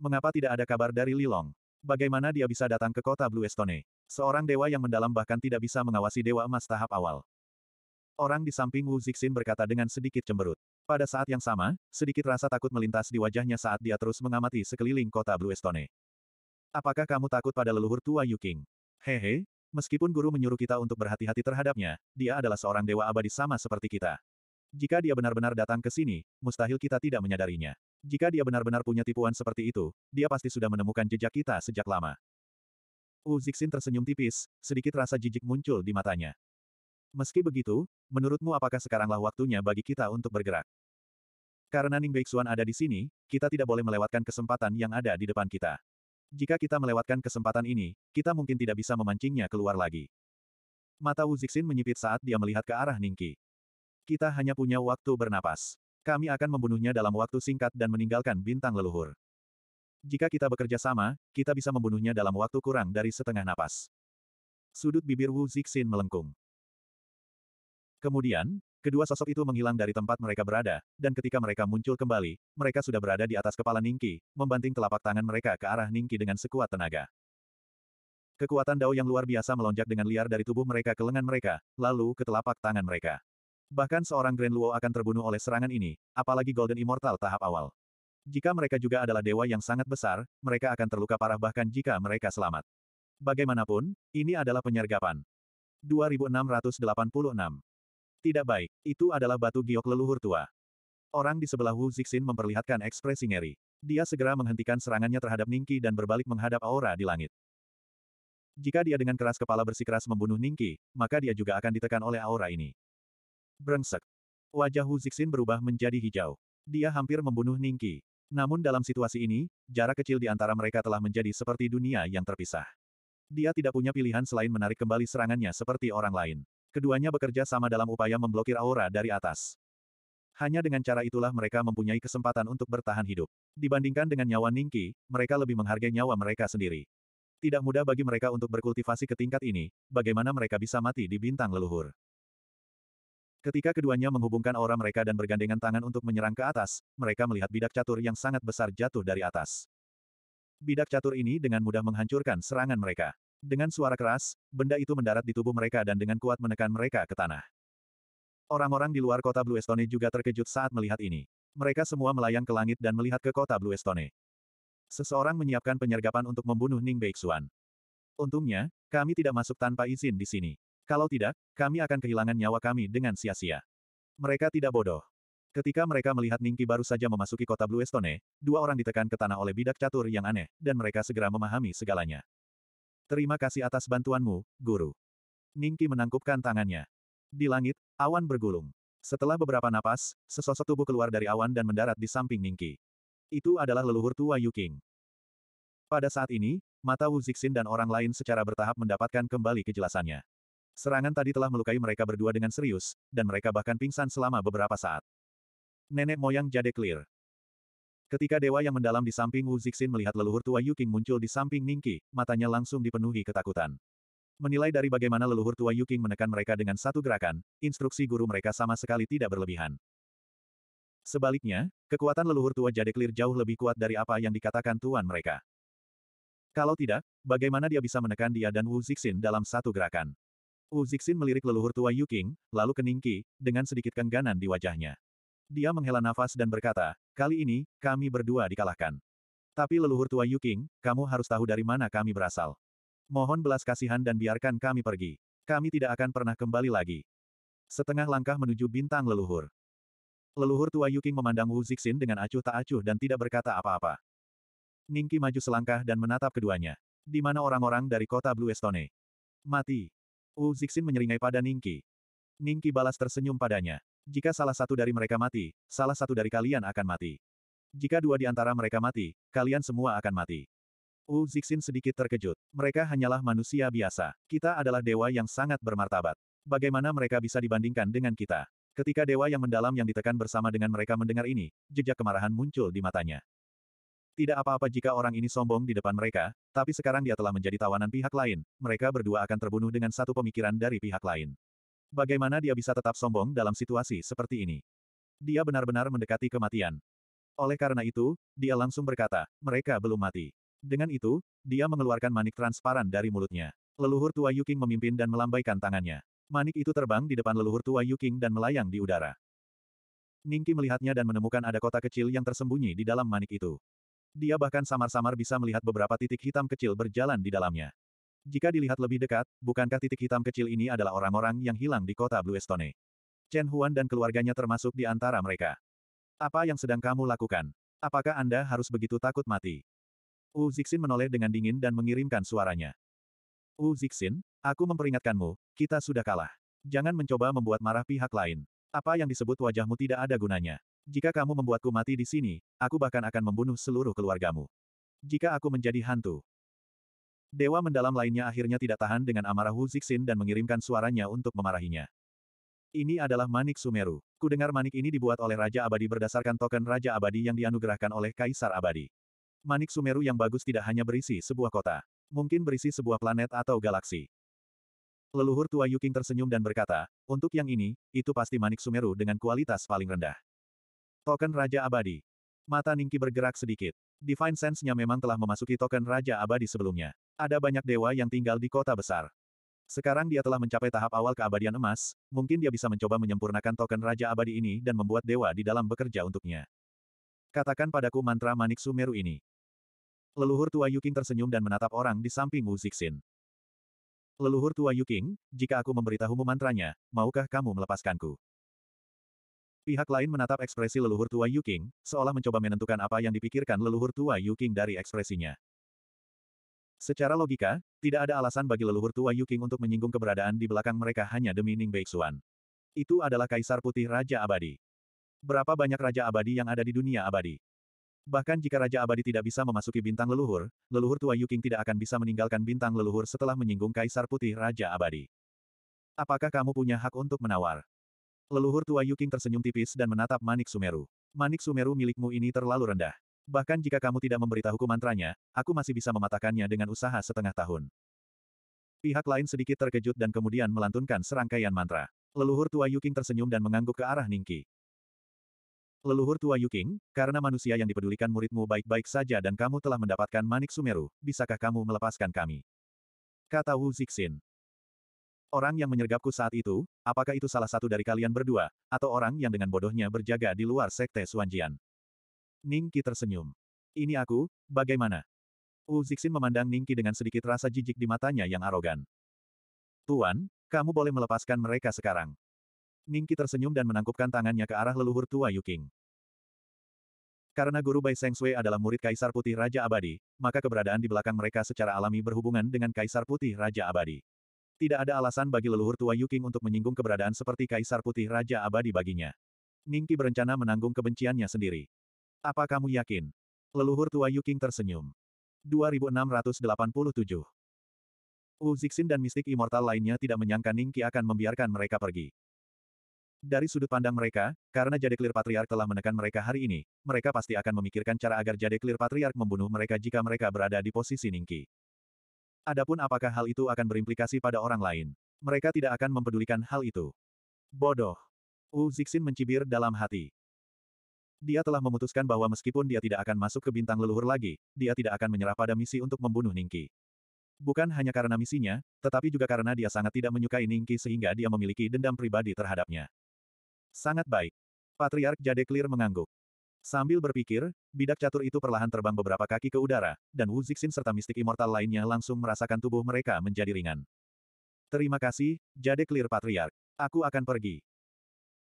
Mengapa tidak ada kabar dari Lilong? Bagaimana dia bisa datang ke kota Blue Estone? Seorang dewa yang mendalam bahkan tidak bisa mengawasi dewa emas tahap awal. Orang di samping Wu Zixin berkata dengan sedikit cemberut. Pada saat yang sama, sedikit rasa takut melintas di wajahnya saat dia terus mengamati sekeliling kota Blue Estone. Apakah kamu takut pada leluhur tua Yuking? Hehe, meskipun guru menyuruh kita untuk berhati-hati terhadapnya, dia adalah seorang dewa abadi sama seperti kita. Jika dia benar-benar datang ke sini, mustahil kita tidak menyadarinya. Jika dia benar-benar punya tipuan seperti itu, dia pasti sudah menemukan jejak kita sejak lama. Wu Zixin tersenyum tipis, sedikit rasa jijik muncul di matanya. Meski begitu, menurutmu apakah sekaranglah waktunya bagi kita untuk bergerak? Karena Ning Beixuan ada di sini, kita tidak boleh melewatkan kesempatan yang ada di depan kita. Jika kita melewatkan kesempatan ini, kita mungkin tidak bisa memancingnya keluar lagi. Mata Wu Zixin menyipit saat dia melihat ke arah Ningki. Kita hanya punya waktu bernapas. Kami akan membunuhnya dalam waktu singkat dan meninggalkan bintang leluhur. Jika kita bekerja sama, kita bisa membunuhnya dalam waktu kurang dari setengah napas. Sudut bibir Wu Zixin melengkung. Kemudian, Kedua sosok itu menghilang dari tempat mereka berada, dan ketika mereka muncul kembali, mereka sudah berada di atas kepala Ningki, membanting telapak tangan mereka ke arah Ningki dengan sekuat tenaga. Kekuatan Dao yang luar biasa melonjak dengan liar dari tubuh mereka ke lengan mereka, lalu ke telapak tangan mereka. Bahkan seorang Grand Luo akan terbunuh oleh serangan ini, apalagi Golden Immortal tahap awal. Jika mereka juga adalah dewa yang sangat besar, mereka akan terluka parah bahkan jika mereka selamat. Bagaimanapun, ini adalah penyergapan. 2686 tidak baik, itu adalah batu giok leluhur tua. Orang di sebelah Wu Zixin memperlihatkan ekspresi ngeri. Dia segera menghentikan serangannya terhadap Ningki dan berbalik menghadap aura di langit. Jika dia dengan keras kepala bersikeras membunuh Ningki, maka dia juga akan ditekan oleh aura ini. Brengsek. Wajah Wu Zixin berubah menjadi hijau. Dia hampir membunuh Ningki. Namun dalam situasi ini, jarak kecil di antara mereka telah menjadi seperti dunia yang terpisah. Dia tidak punya pilihan selain menarik kembali serangannya seperti orang lain. Keduanya bekerja sama dalam upaya memblokir aura dari atas. Hanya dengan cara itulah mereka mempunyai kesempatan untuk bertahan hidup. Dibandingkan dengan nyawa Ningki, mereka lebih menghargai nyawa mereka sendiri. Tidak mudah bagi mereka untuk berkultivasi ke tingkat ini, bagaimana mereka bisa mati di bintang leluhur. Ketika keduanya menghubungkan aura mereka dan bergandengan tangan untuk menyerang ke atas, mereka melihat bidak catur yang sangat besar jatuh dari atas. Bidak catur ini dengan mudah menghancurkan serangan mereka. Dengan suara keras, benda itu mendarat di tubuh mereka dan dengan kuat menekan mereka ke tanah. Orang-orang di luar kota Blue Estone juga terkejut saat melihat ini. Mereka semua melayang ke langit dan melihat ke kota Blue Estone. Seseorang menyiapkan penyergapan untuk membunuh Ning Beixuan. Untungnya, kami tidak masuk tanpa izin di sini. Kalau tidak, kami akan kehilangan nyawa kami dengan sia-sia. Mereka tidak bodoh. Ketika mereka melihat Ningki baru saja memasuki kota Blue Estone, dua orang ditekan ke tanah oleh bidak catur yang aneh, dan mereka segera memahami segalanya. Terima kasih atas bantuanmu, guru. Ningki menangkupkan tangannya. Di langit, awan bergulung. Setelah beberapa napas, sesosok tubuh keluar dari awan dan mendarat di samping Ningki. Itu adalah leluhur tua Yuking. Pada saat ini, mata Wu Zixin dan orang lain secara bertahap mendapatkan kembali kejelasannya. Serangan tadi telah melukai mereka berdua dengan serius, dan mereka bahkan pingsan selama beberapa saat. Nenek moyang Jade Clear. Ketika dewa yang mendalam di samping Wu Zixin melihat leluhur tua Yuking muncul di samping Ningqi, matanya langsung dipenuhi ketakutan. Menilai dari bagaimana leluhur tua Yuking menekan mereka dengan satu gerakan, instruksi guru mereka sama sekali tidak berlebihan. Sebaliknya, kekuatan leluhur tua Jadeklir jauh lebih kuat dari apa yang dikatakan tuan mereka. Kalau tidak, bagaimana dia bisa menekan dia dan Wu Zixin dalam satu gerakan? Wu Zixin melirik leluhur tua Yuking, lalu ke Ningqi, dengan sedikit kengganan di wajahnya. Dia menghela nafas dan berkata, kali ini, kami berdua dikalahkan. Tapi leluhur tua Yuking, kamu harus tahu dari mana kami berasal. Mohon belas kasihan dan biarkan kami pergi. Kami tidak akan pernah kembali lagi. Setengah langkah menuju bintang leluhur. Leluhur tua Yuking memandang Wu Zixin dengan acuh tak acuh dan tidak berkata apa-apa. Ningki maju selangkah dan menatap keduanya. Di mana orang-orang dari kota Blue Stone? Mati. Wu Zixin menyeringai pada Ningki. Ningki balas tersenyum padanya. Jika salah satu dari mereka mati, salah satu dari kalian akan mati. Jika dua di antara mereka mati, kalian semua akan mati. Wu Zixin sedikit terkejut. Mereka hanyalah manusia biasa. Kita adalah dewa yang sangat bermartabat. Bagaimana mereka bisa dibandingkan dengan kita? Ketika dewa yang mendalam yang ditekan bersama dengan mereka mendengar ini, jejak kemarahan muncul di matanya. Tidak apa-apa jika orang ini sombong di depan mereka, tapi sekarang dia telah menjadi tawanan pihak lain, mereka berdua akan terbunuh dengan satu pemikiran dari pihak lain. Bagaimana dia bisa tetap sombong dalam situasi seperti ini? Dia benar-benar mendekati kematian. Oleh karena itu, dia langsung berkata, mereka belum mati. Dengan itu, dia mengeluarkan manik transparan dari mulutnya. Leluhur tua Yuking memimpin dan melambaikan tangannya. Manik itu terbang di depan leluhur tua Yuking dan melayang di udara. Ningki melihatnya dan menemukan ada kota kecil yang tersembunyi di dalam manik itu. Dia bahkan samar-samar bisa melihat beberapa titik hitam kecil berjalan di dalamnya. Jika dilihat lebih dekat, bukankah titik hitam kecil ini adalah orang-orang yang hilang di kota Blue Estone? Chen Huan dan keluarganya termasuk di antara mereka. Apa yang sedang kamu lakukan? Apakah Anda harus begitu takut mati? Wu Zixin menoleh dengan dingin dan mengirimkan suaranya. Wu Zixin, aku memperingatkanmu, kita sudah kalah. Jangan mencoba membuat marah pihak lain. Apa yang disebut wajahmu tidak ada gunanya. Jika kamu membuatku mati di sini, aku bahkan akan membunuh seluruh keluargamu. Jika aku menjadi hantu, Dewa mendalam lainnya akhirnya tidak tahan dengan amarah Wu Zixin dan mengirimkan suaranya untuk memarahinya. Ini adalah manik Sumeru. Kudengar manik ini dibuat oleh Raja Abadi berdasarkan token Raja Abadi yang dianugerahkan oleh Kaisar Abadi. Manik Sumeru yang bagus tidak hanya berisi sebuah kota. Mungkin berisi sebuah planet atau galaksi. Leluhur tua Yuking tersenyum dan berkata, untuk yang ini, itu pasti manik Sumeru dengan kualitas paling rendah. Token Raja Abadi. Mata Ningki bergerak sedikit. Divine Sense-nya memang telah memasuki token Raja Abadi sebelumnya. Ada banyak dewa yang tinggal di kota besar. Sekarang dia telah mencapai tahap awal keabadian emas, mungkin dia bisa mencoba menyempurnakan token Raja Abadi ini dan membuat dewa di dalam bekerja untuknya. Katakan padaku mantra manik Sumeru ini. Leluhur tua Yuking tersenyum dan menatap orang di samping Wu Zixin. Leluhur tua Yuking, jika aku memberitahumu mantranya, maukah kamu melepaskanku? Pihak lain menatap ekspresi leluhur tua Yuking, seolah mencoba menentukan apa yang dipikirkan leluhur tua Yuking dari ekspresinya. Secara logika, tidak ada alasan bagi leluhur tua Yuking untuk menyinggung keberadaan di belakang mereka hanya demi Ning Beixuan. Itu adalah kaisar putih Raja Abadi. Berapa banyak Raja Abadi yang ada di dunia abadi? Bahkan jika Raja Abadi tidak bisa memasuki bintang leluhur, leluhur tua Yuking tidak akan bisa meninggalkan bintang leluhur setelah menyinggung kaisar putih Raja Abadi. Apakah kamu punya hak untuk menawar? Leluhur tua Yuking tersenyum tipis dan menatap manik Sumeru. Manik Sumeru milikmu ini terlalu rendah. Bahkan jika kamu tidak memberitahuku mantranya, aku masih bisa mematakannya dengan usaha setengah tahun. Pihak lain sedikit terkejut dan kemudian melantunkan serangkaian mantra. Leluhur tua Yuking tersenyum dan mengangguk ke arah Ningki. Leluhur tua Yuking, karena manusia yang dipedulikan muridmu baik-baik saja dan kamu telah mendapatkan manik Sumeru, bisakah kamu melepaskan kami? Kata Wu Zixin. Orang yang menyergapku saat itu, apakah itu salah satu dari kalian berdua, atau orang yang dengan bodohnya berjaga di luar sekte Suanjian? Ningki tersenyum. Ini aku, bagaimana? Wu Zixin memandang Ningki dengan sedikit rasa jijik di matanya yang arogan. Tuan, kamu boleh melepaskan mereka sekarang. Ningki tersenyum dan menangkupkan tangannya ke arah leluhur tua Qing. Karena guru Bai Seng Sui adalah murid Kaisar Putih Raja Abadi, maka keberadaan di belakang mereka secara alami berhubungan dengan Kaisar Putih Raja Abadi. Tidak ada alasan bagi leluhur tua Qing untuk menyinggung keberadaan seperti Kaisar Putih Raja Abadi baginya. Ningki berencana menanggung kebenciannya sendiri. Apa kamu yakin? Leluhur tua Yuking tersenyum. 2687 Wu Zixin dan mistik immortal lainnya tidak menyangka Ning Qi akan membiarkan mereka pergi. Dari sudut pandang mereka, karena Jade Clear Patriarch telah menekan mereka hari ini, mereka pasti akan memikirkan cara agar Jade Clear Patriarch membunuh mereka jika mereka berada di posisi Ning Qi. Adapun apakah hal itu akan berimplikasi pada orang lain? Mereka tidak akan mempedulikan hal itu. Bodoh. Wu Zixin mencibir dalam hati. Dia telah memutuskan bahwa meskipun dia tidak akan masuk ke bintang leluhur lagi, dia tidak akan menyerah pada misi untuk membunuh Ningki. Bukan hanya karena misinya, tetapi juga karena dia sangat tidak menyukai Ningki sehingga dia memiliki dendam pribadi terhadapnya. Sangat baik. Patriark Clear mengangguk. Sambil berpikir, bidak catur itu perlahan terbang beberapa kaki ke udara, dan Wu Zixin serta mistik immortal lainnya langsung merasakan tubuh mereka menjadi ringan. Terima kasih, Clear Patriark. Aku akan pergi.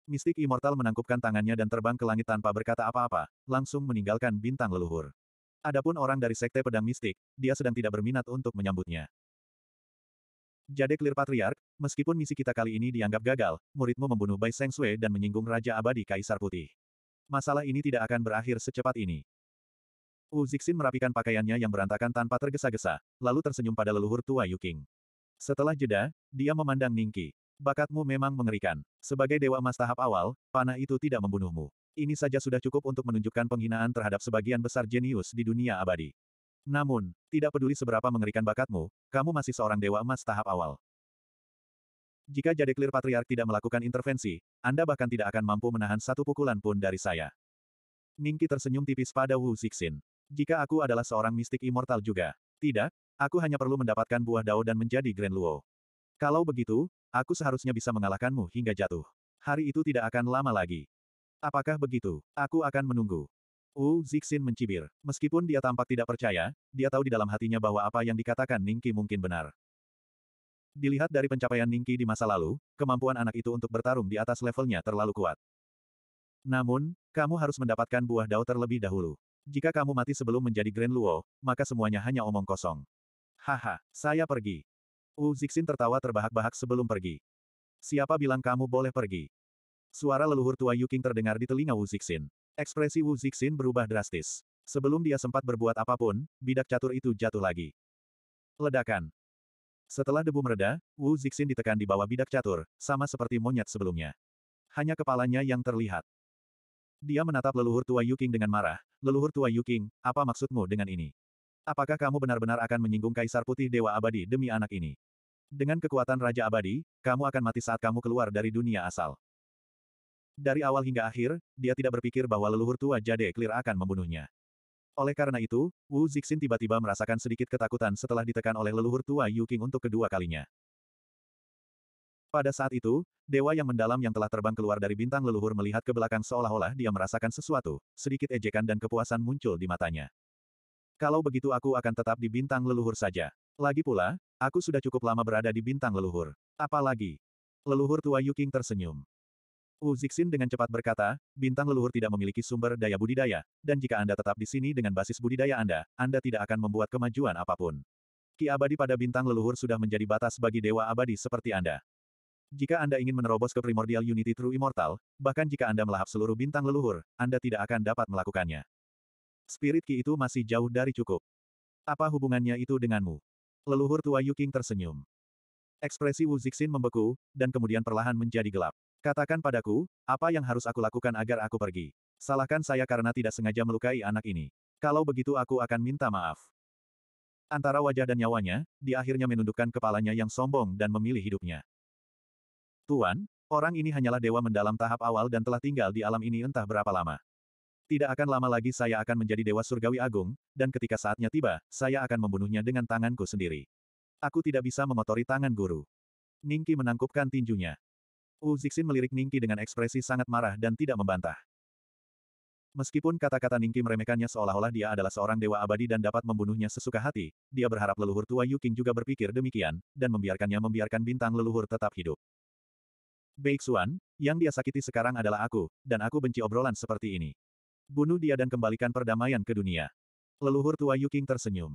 Mistik Immortal menangkupkan tangannya dan terbang ke langit tanpa berkata apa-apa, langsung meninggalkan bintang leluhur. Adapun orang dari Sekte Pedang Mistik, dia sedang tidak berminat untuk menyambutnya. Jade Clear Patriarch, meskipun misi kita kali ini dianggap gagal, muridmu membunuh Bai Seng Sui dan menyinggung Raja Abadi Kaisar Putih. Masalah ini tidak akan berakhir secepat ini. Wu Zixin merapikan pakaiannya yang berantakan tanpa tergesa-gesa, lalu tersenyum pada leluhur tua Yuking. Setelah jeda, dia memandang Ningki. Bakatmu memang mengerikan. Sebagai Dewa emas tahap awal, panah itu tidak membunuhmu. Ini saja sudah cukup untuk menunjukkan penghinaan terhadap sebagian besar jenius di dunia abadi. Namun, tidak peduli seberapa mengerikan bakatmu, kamu masih seorang Dewa Emas tahap awal. Jika Jade Clear Patriark tidak melakukan intervensi, Anda bahkan tidak akan mampu menahan satu pukulan pun dari saya. Ningki tersenyum tipis pada Wu Zixin. Jika aku adalah seorang mistik immortal juga. Tidak, aku hanya perlu mendapatkan buah dao dan menjadi Grand Luo. Kalau begitu, aku seharusnya bisa mengalahkanmu hingga jatuh. Hari itu tidak akan lama lagi. Apakah begitu? Aku akan menunggu. Wu Zixin mencibir. Meskipun dia tampak tidak percaya, dia tahu di dalam hatinya bahwa apa yang dikatakan Ningki mungkin benar. Dilihat dari pencapaian Ningki di masa lalu, kemampuan anak itu untuk bertarung di atas levelnya terlalu kuat. Namun, kamu harus mendapatkan buah dao terlebih dahulu. Jika kamu mati sebelum menjadi Grand Luo, maka semuanya hanya omong kosong. Haha, saya pergi. Wu Zixin tertawa terbahak-bahak sebelum pergi. Siapa bilang kamu boleh pergi? Suara leluhur tua Yuking terdengar di telinga Wu Zixin. Ekspresi Wu Zixin berubah drastis. Sebelum dia sempat berbuat apapun, bidak catur itu jatuh lagi. Ledakan. Setelah debu mereda, Wu Zixin ditekan di bawah bidak catur, sama seperti monyet sebelumnya. Hanya kepalanya yang terlihat. Dia menatap leluhur tua Yuking dengan marah. Leluhur tua Yuking, apa maksudmu dengan ini? Apakah kamu benar-benar akan menyinggung Kaisar Putih Dewa Abadi demi anak ini? Dengan kekuatan Raja Abadi, kamu akan mati saat kamu keluar dari dunia asal. Dari awal hingga akhir, dia tidak berpikir bahwa leluhur tua Jade Clear akan membunuhnya. Oleh karena itu, Wu Zixin tiba-tiba merasakan sedikit ketakutan setelah ditekan oleh leluhur tua Yu King untuk kedua kalinya. Pada saat itu, dewa yang mendalam yang telah terbang keluar dari bintang leluhur melihat ke belakang seolah-olah dia merasakan sesuatu, sedikit ejekan dan kepuasan muncul di matanya. Kalau begitu aku akan tetap di bintang leluhur saja. Lagi pula, Aku sudah cukup lama berada di bintang leluhur. Apalagi? Leluhur tua Yuking tersenyum. Wu Zixin dengan cepat berkata, bintang leluhur tidak memiliki sumber daya budidaya, dan jika Anda tetap di sini dengan basis budidaya Anda, Anda tidak akan membuat kemajuan apapun. Ki abadi pada bintang leluhur sudah menjadi batas bagi dewa abadi seperti Anda. Jika Anda ingin menerobos ke primordial unity true immortal, bahkan jika Anda melahap seluruh bintang leluhur, Anda tidak akan dapat melakukannya. Spirit Ki itu masih jauh dari cukup. Apa hubungannya itu denganmu? Leluhur tua Yuking tersenyum. Ekspresi Wu Zixin membeku, dan kemudian perlahan menjadi gelap. Katakan padaku, apa yang harus aku lakukan agar aku pergi? Salahkan saya karena tidak sengaja melukai anak ini. Kalau begitu aku akan minta maaf. Antara wajah dan nyawanya, dia akhirnya menundukkan kepalanya yang sombong dan memilih hidupnya. Tuan, orang ini hanyalah dewa mendalam tahap awal dan telah tinggal di alam ini entah berapa lama. Tidak akan lama lagi saya akan menjadi Dewa Surgawi Agung, dan ketika saatnya tiba, saya akan membunuhnya dengan tanganku sendiri. Aku tidak bisa memotori tangan guru. Ningki menangkupkan tinjunya. Wu Zixin melirik Ningki dengan ekspresi sangat marah dan tidak membantah. Meskipun kata-kata Ningki meremehkannya seolah-olah dia adalah seorang dewa abadi dan dapat membunuhnya sesuka hati, dia berharap leluhur tua Yu Yuking juga berpikir demikian, dan membiarkannya membiarkan bintang leluhur tetap hidup. Baik Xuan, yang dia sakiti sekarang adalah aku, dan aku benci obrolan seperti ini. Bunuh dia dan kembalikan perdamaian ke dunia. Leluhur tua Yuking tersenyum.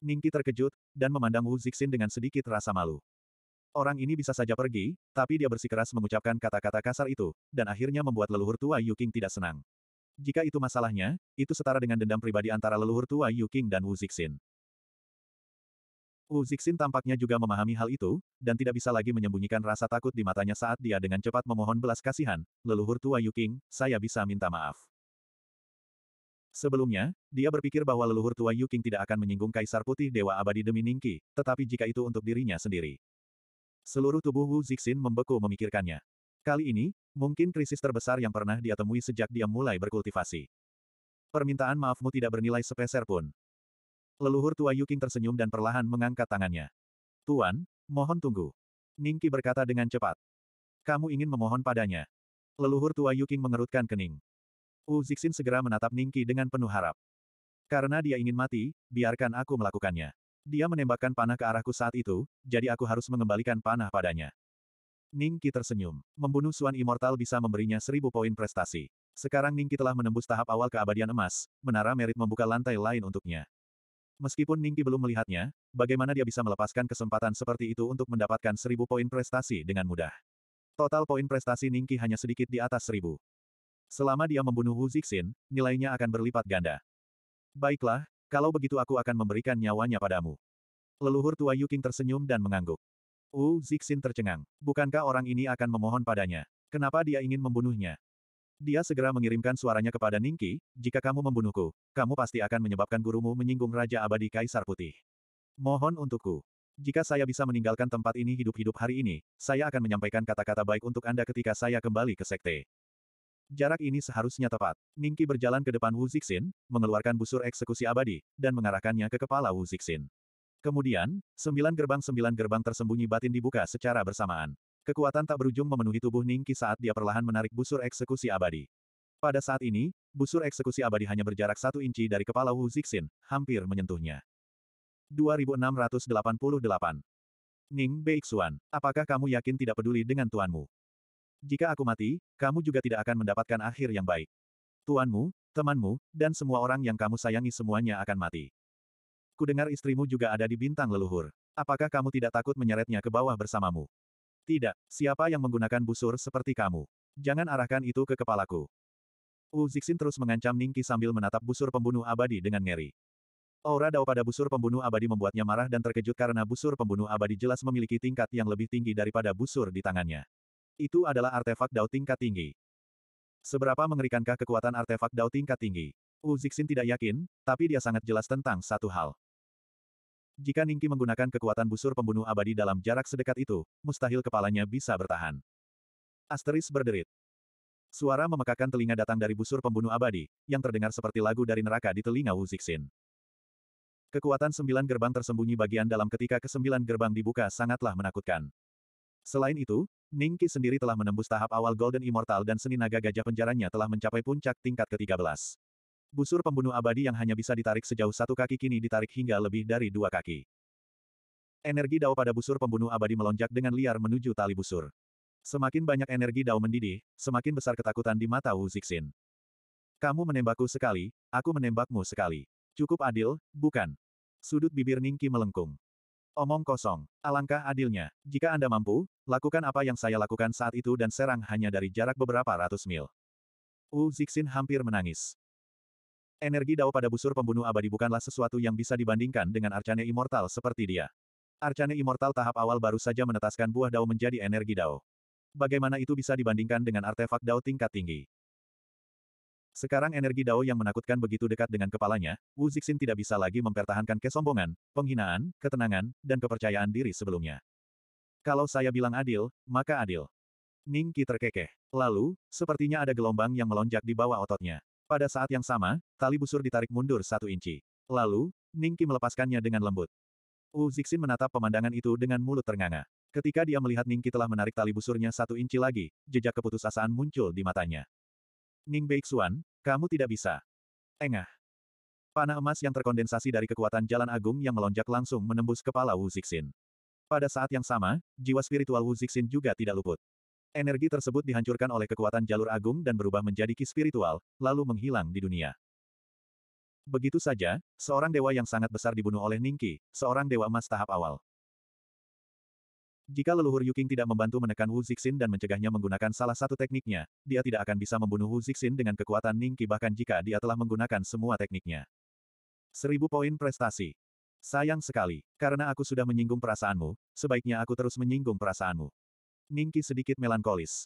Ningki terkejut, dan memandang Wu Zixin dengan sedikit rasa malu. Orang ini bisa saja pergi, tapi dia bersikeras mengucapkan kata-kata kasar itu, dan akhirnya membuat leluhur tua Yuking tidak senang. Jika itu masalahnya, itu setara dengan dendam pribadi antara leluhur tua Yuking dan Wu Zixin. Wu Zixin tampaknya juga memahami hal itu, dan tidak bisa lagi menyembunyikan rasa takut di matanya saat dia dengan cepat memohon belas kasihan, leluhur tua Yuking, saya bisa minta maaf. Sebelumnya, dia berpikir bahwa leluhur tua Yu Qing tidak akan menyinggung Kaisar Putih Dewa Abadi demi Ningki, tetapi jika itu untuk dirinya sendiri. Seluruh tubuh Wu Zixin membeku memikirkannya. Kali ini, mungkin krisis terbesar yang pernah dia temui sejak dia mulai berkultivasi. Permintaan maafmu tidak bernilai sepeser pun. Leluhur tua Yu Qing tersenyum dan perlahan mengangkat tangannya. Tuan, mohon tunggu. Ningki berkata dengan cepat. Kamu ingin memohon padanya. Leluhur tua Yuking mengerutkan kening. Wu Zixin segera menatap Ningki dengan penuh harap. Karena dia ingin mati, biarkan aku melakukannya. Dia menembakkan panah ke arahku saat itu, jadi aku harus mengembalikan panah padanya. Ningki tersenyum. Membunuh Suan Immortal bisa memberinya seribu poin prestasi. Sekarang Ningki telah menembus tahap awal keabadian emas, menara merit membuka lantai lain untuknya. Meskipun Ningki belum melihatnya, bagaimana dia bisa melepaskan kesempatan seperti itu untuk mendapatkan seribu poin prestasi dengan mudah. Total poin prestasi Ningki hanya sedikit di atas seribu. Selama dia membunuh Wu Zixin, nilainya akan berlipat ganda. Baiklah, kalau begitu aku akan memberikan nyawanya padamu. Leluhur tua Yuking tersenyum dan mengangguk. Wu Zixin tercengang. Bukankah orang ini akan memohon padanya? Kenapa dia ingin membunuhnya? Dia segera mengirimkan suaranya kepada Ningki, jika kamu membunuhku, kamu pasti akan menyebabkan gurumu menyinggung Raja Abadi Kaisar Putih. Mohon untukku. Jika saya bisa meninggalkan tempat ini hidup-hidup hari ini, saya akan menyampaikan kata-kata baik untuk Anda ketika saya kembali ke sekte. Jarak ini seharusnya tepat. Ningki berjalan ke depan Wu Zixin, mengeluarkan busur eksekusi abadi, dan mengarahkannya ke kepala Wu Zixin. Kemudian, sembilan gerbang-sembilan gerbang tersembunyi batin dibuka secara bersamaan. Kekuatan tak berujung memenuhi tubuh Ningki saat dia perlahan menarik busur eksekusi abadi. Pada saat ini, busur eksekusi abadi hanya berjarak satu inci dari kepala Wu Zixin, hampir menyentuhnya. 2688 Ning Beixuan, apakah kamu yakin tidak peduli dengan tuanmu? Jika aku mati, kamu juga tidak akan mendapatkan akhir yang baik. Tuanmu, temanmu, dan semua orang yang kamu sayangi semuanya akan mati. Kudengar istrimu juga ada di bintang leluhur. Apakah kamu tidak takut menyeretnya ke bawah bersamamu? Tidak, siapa yang menggunakan busur seperti kamu? Jangan arahkan itu ke kepalaku. Wu Zixin terus mengancam Ningki sambil menatap busur pembunuh abadi dengan ngeri. Aura dao pada busur pembunuh abadi membuatnya marah dan terkejut karena busur pembunuh abadi jelas memiliki tingkat yang lebih tinggi daripada busur di tangannya. Itu adalah artefak Dao tingkat tinggi. Seberapa mengerikankah kekuatan artefak Dao tingkat tinggi? Wu Zixin tidak yakin, tapi dia sangat jelas tentang satu hal. Jika Ningki menggunakan kekuatan busur pembunuh abadi dalam jarak sedekat itu, mustahil kepalanya bisa bertahan. Asteris berderit. Suara memekakan telinga datang dari busur pembunuh abadi, yang terdengar seperti lagu dari neraka di telinga Wu Zixin. Kekuatan sembilan gerbang tersembunyi bagian dalam ketika kesembilan gerbang dibuka sangatlah menakutkan. Selain itu, Ning Qi sendiri telah menembus tahap awal Golden Immortal dan seni naga gajah penjaranya telah mencapai puncak tingkat ke-13. Busur pembunuh abadi yang hanya bisa ditarik sejauh satu kaki kini ditarik hingga lebih dari dua kaki. Energi dao pada busur pembunuh abadi melonjak dengan liar menuju tali busur. Semakin banyak energi dao mendidih, semakin besar ketakutan di mata Wu Zixin. Kamu menembakku sekali, aku menembakmu sekali. Cukup adil, bukan? Sudut bibir Ningki melengkung. Omong kosong. Alangkah adilnya. Jika Anda mampu, lakukan apa yang saya lakukan saat itu dan serang hanya dari jarak beberapa ratus mil. Wu Zixin hampir menangis. Energi dao pada busur pembunuh abadi bukanlah sesuatu yang bisa dibandingkan dengan Arcane Immortal seperti dia. Arcane Immortal tahap awal baru saja menetaskan buah dao menjadi energi dao. Bagaimana itu bisa dibandingkan dengan artefak dao tingkat tinggi? Sekarang energi Dao yang menakutkan begitu dekat dengan kepalanya, Wu Zixin tidak bisa lagi mempertahankan kesombongan, penghinaan, ketenangan, dan kepercayaan diri sebelumnya. Kalau saya bilang adil, maka adil. Ning Qi terkekeh. Lalu, sepertinya ada gelombang yang melonjak di bawah ototnya. Pada saat yang sama, tali busur ditarik mundur satu inci. Lalu, Ning Qi melepaskannya dengan lembut. Wu Zixin menatap pemandangan itu dengan mulut ternganga. Ketika dia melihat Ning Qi telah menarik tali busurnya satu inci lagi, jejak keputusasaan muncul di matanya. Ning Beixuan, kamu tidak bisa. Engah. Panah emas yang terkondensasi dari kekuatan jalan agung yang melonjak langsung menembus kepala Wu Zixin. Pada saat yang sama, jiwa spiritual Wu Zixin juga tidak luput. Energi tersebut dihancurkan oleh kekuatan jalur agung dan berubah menjadi ki spiritual, lalu menghilang di dunia. Begitu saja, seorang dewa yang sangat besar dibunuh oleh Ningki, seorang dewa emas tahap awal. Jika leluhur Yuking tidak membantu menekan Wu Zixin dan mencegahnya menggunakan salah satu tekniknya, dia tidak akan bisa membunuh Wu Zixin dengan kekuatan Ningqi bahkan jika dia telah menggunakan semua tekniknya. Seribu poin prestasi. Sayang sekali, karena aku sudah menyinggung perasaanmu, sebaiknya aku terus menyinggung perasaanmu. Ningqi sedikit melankolis.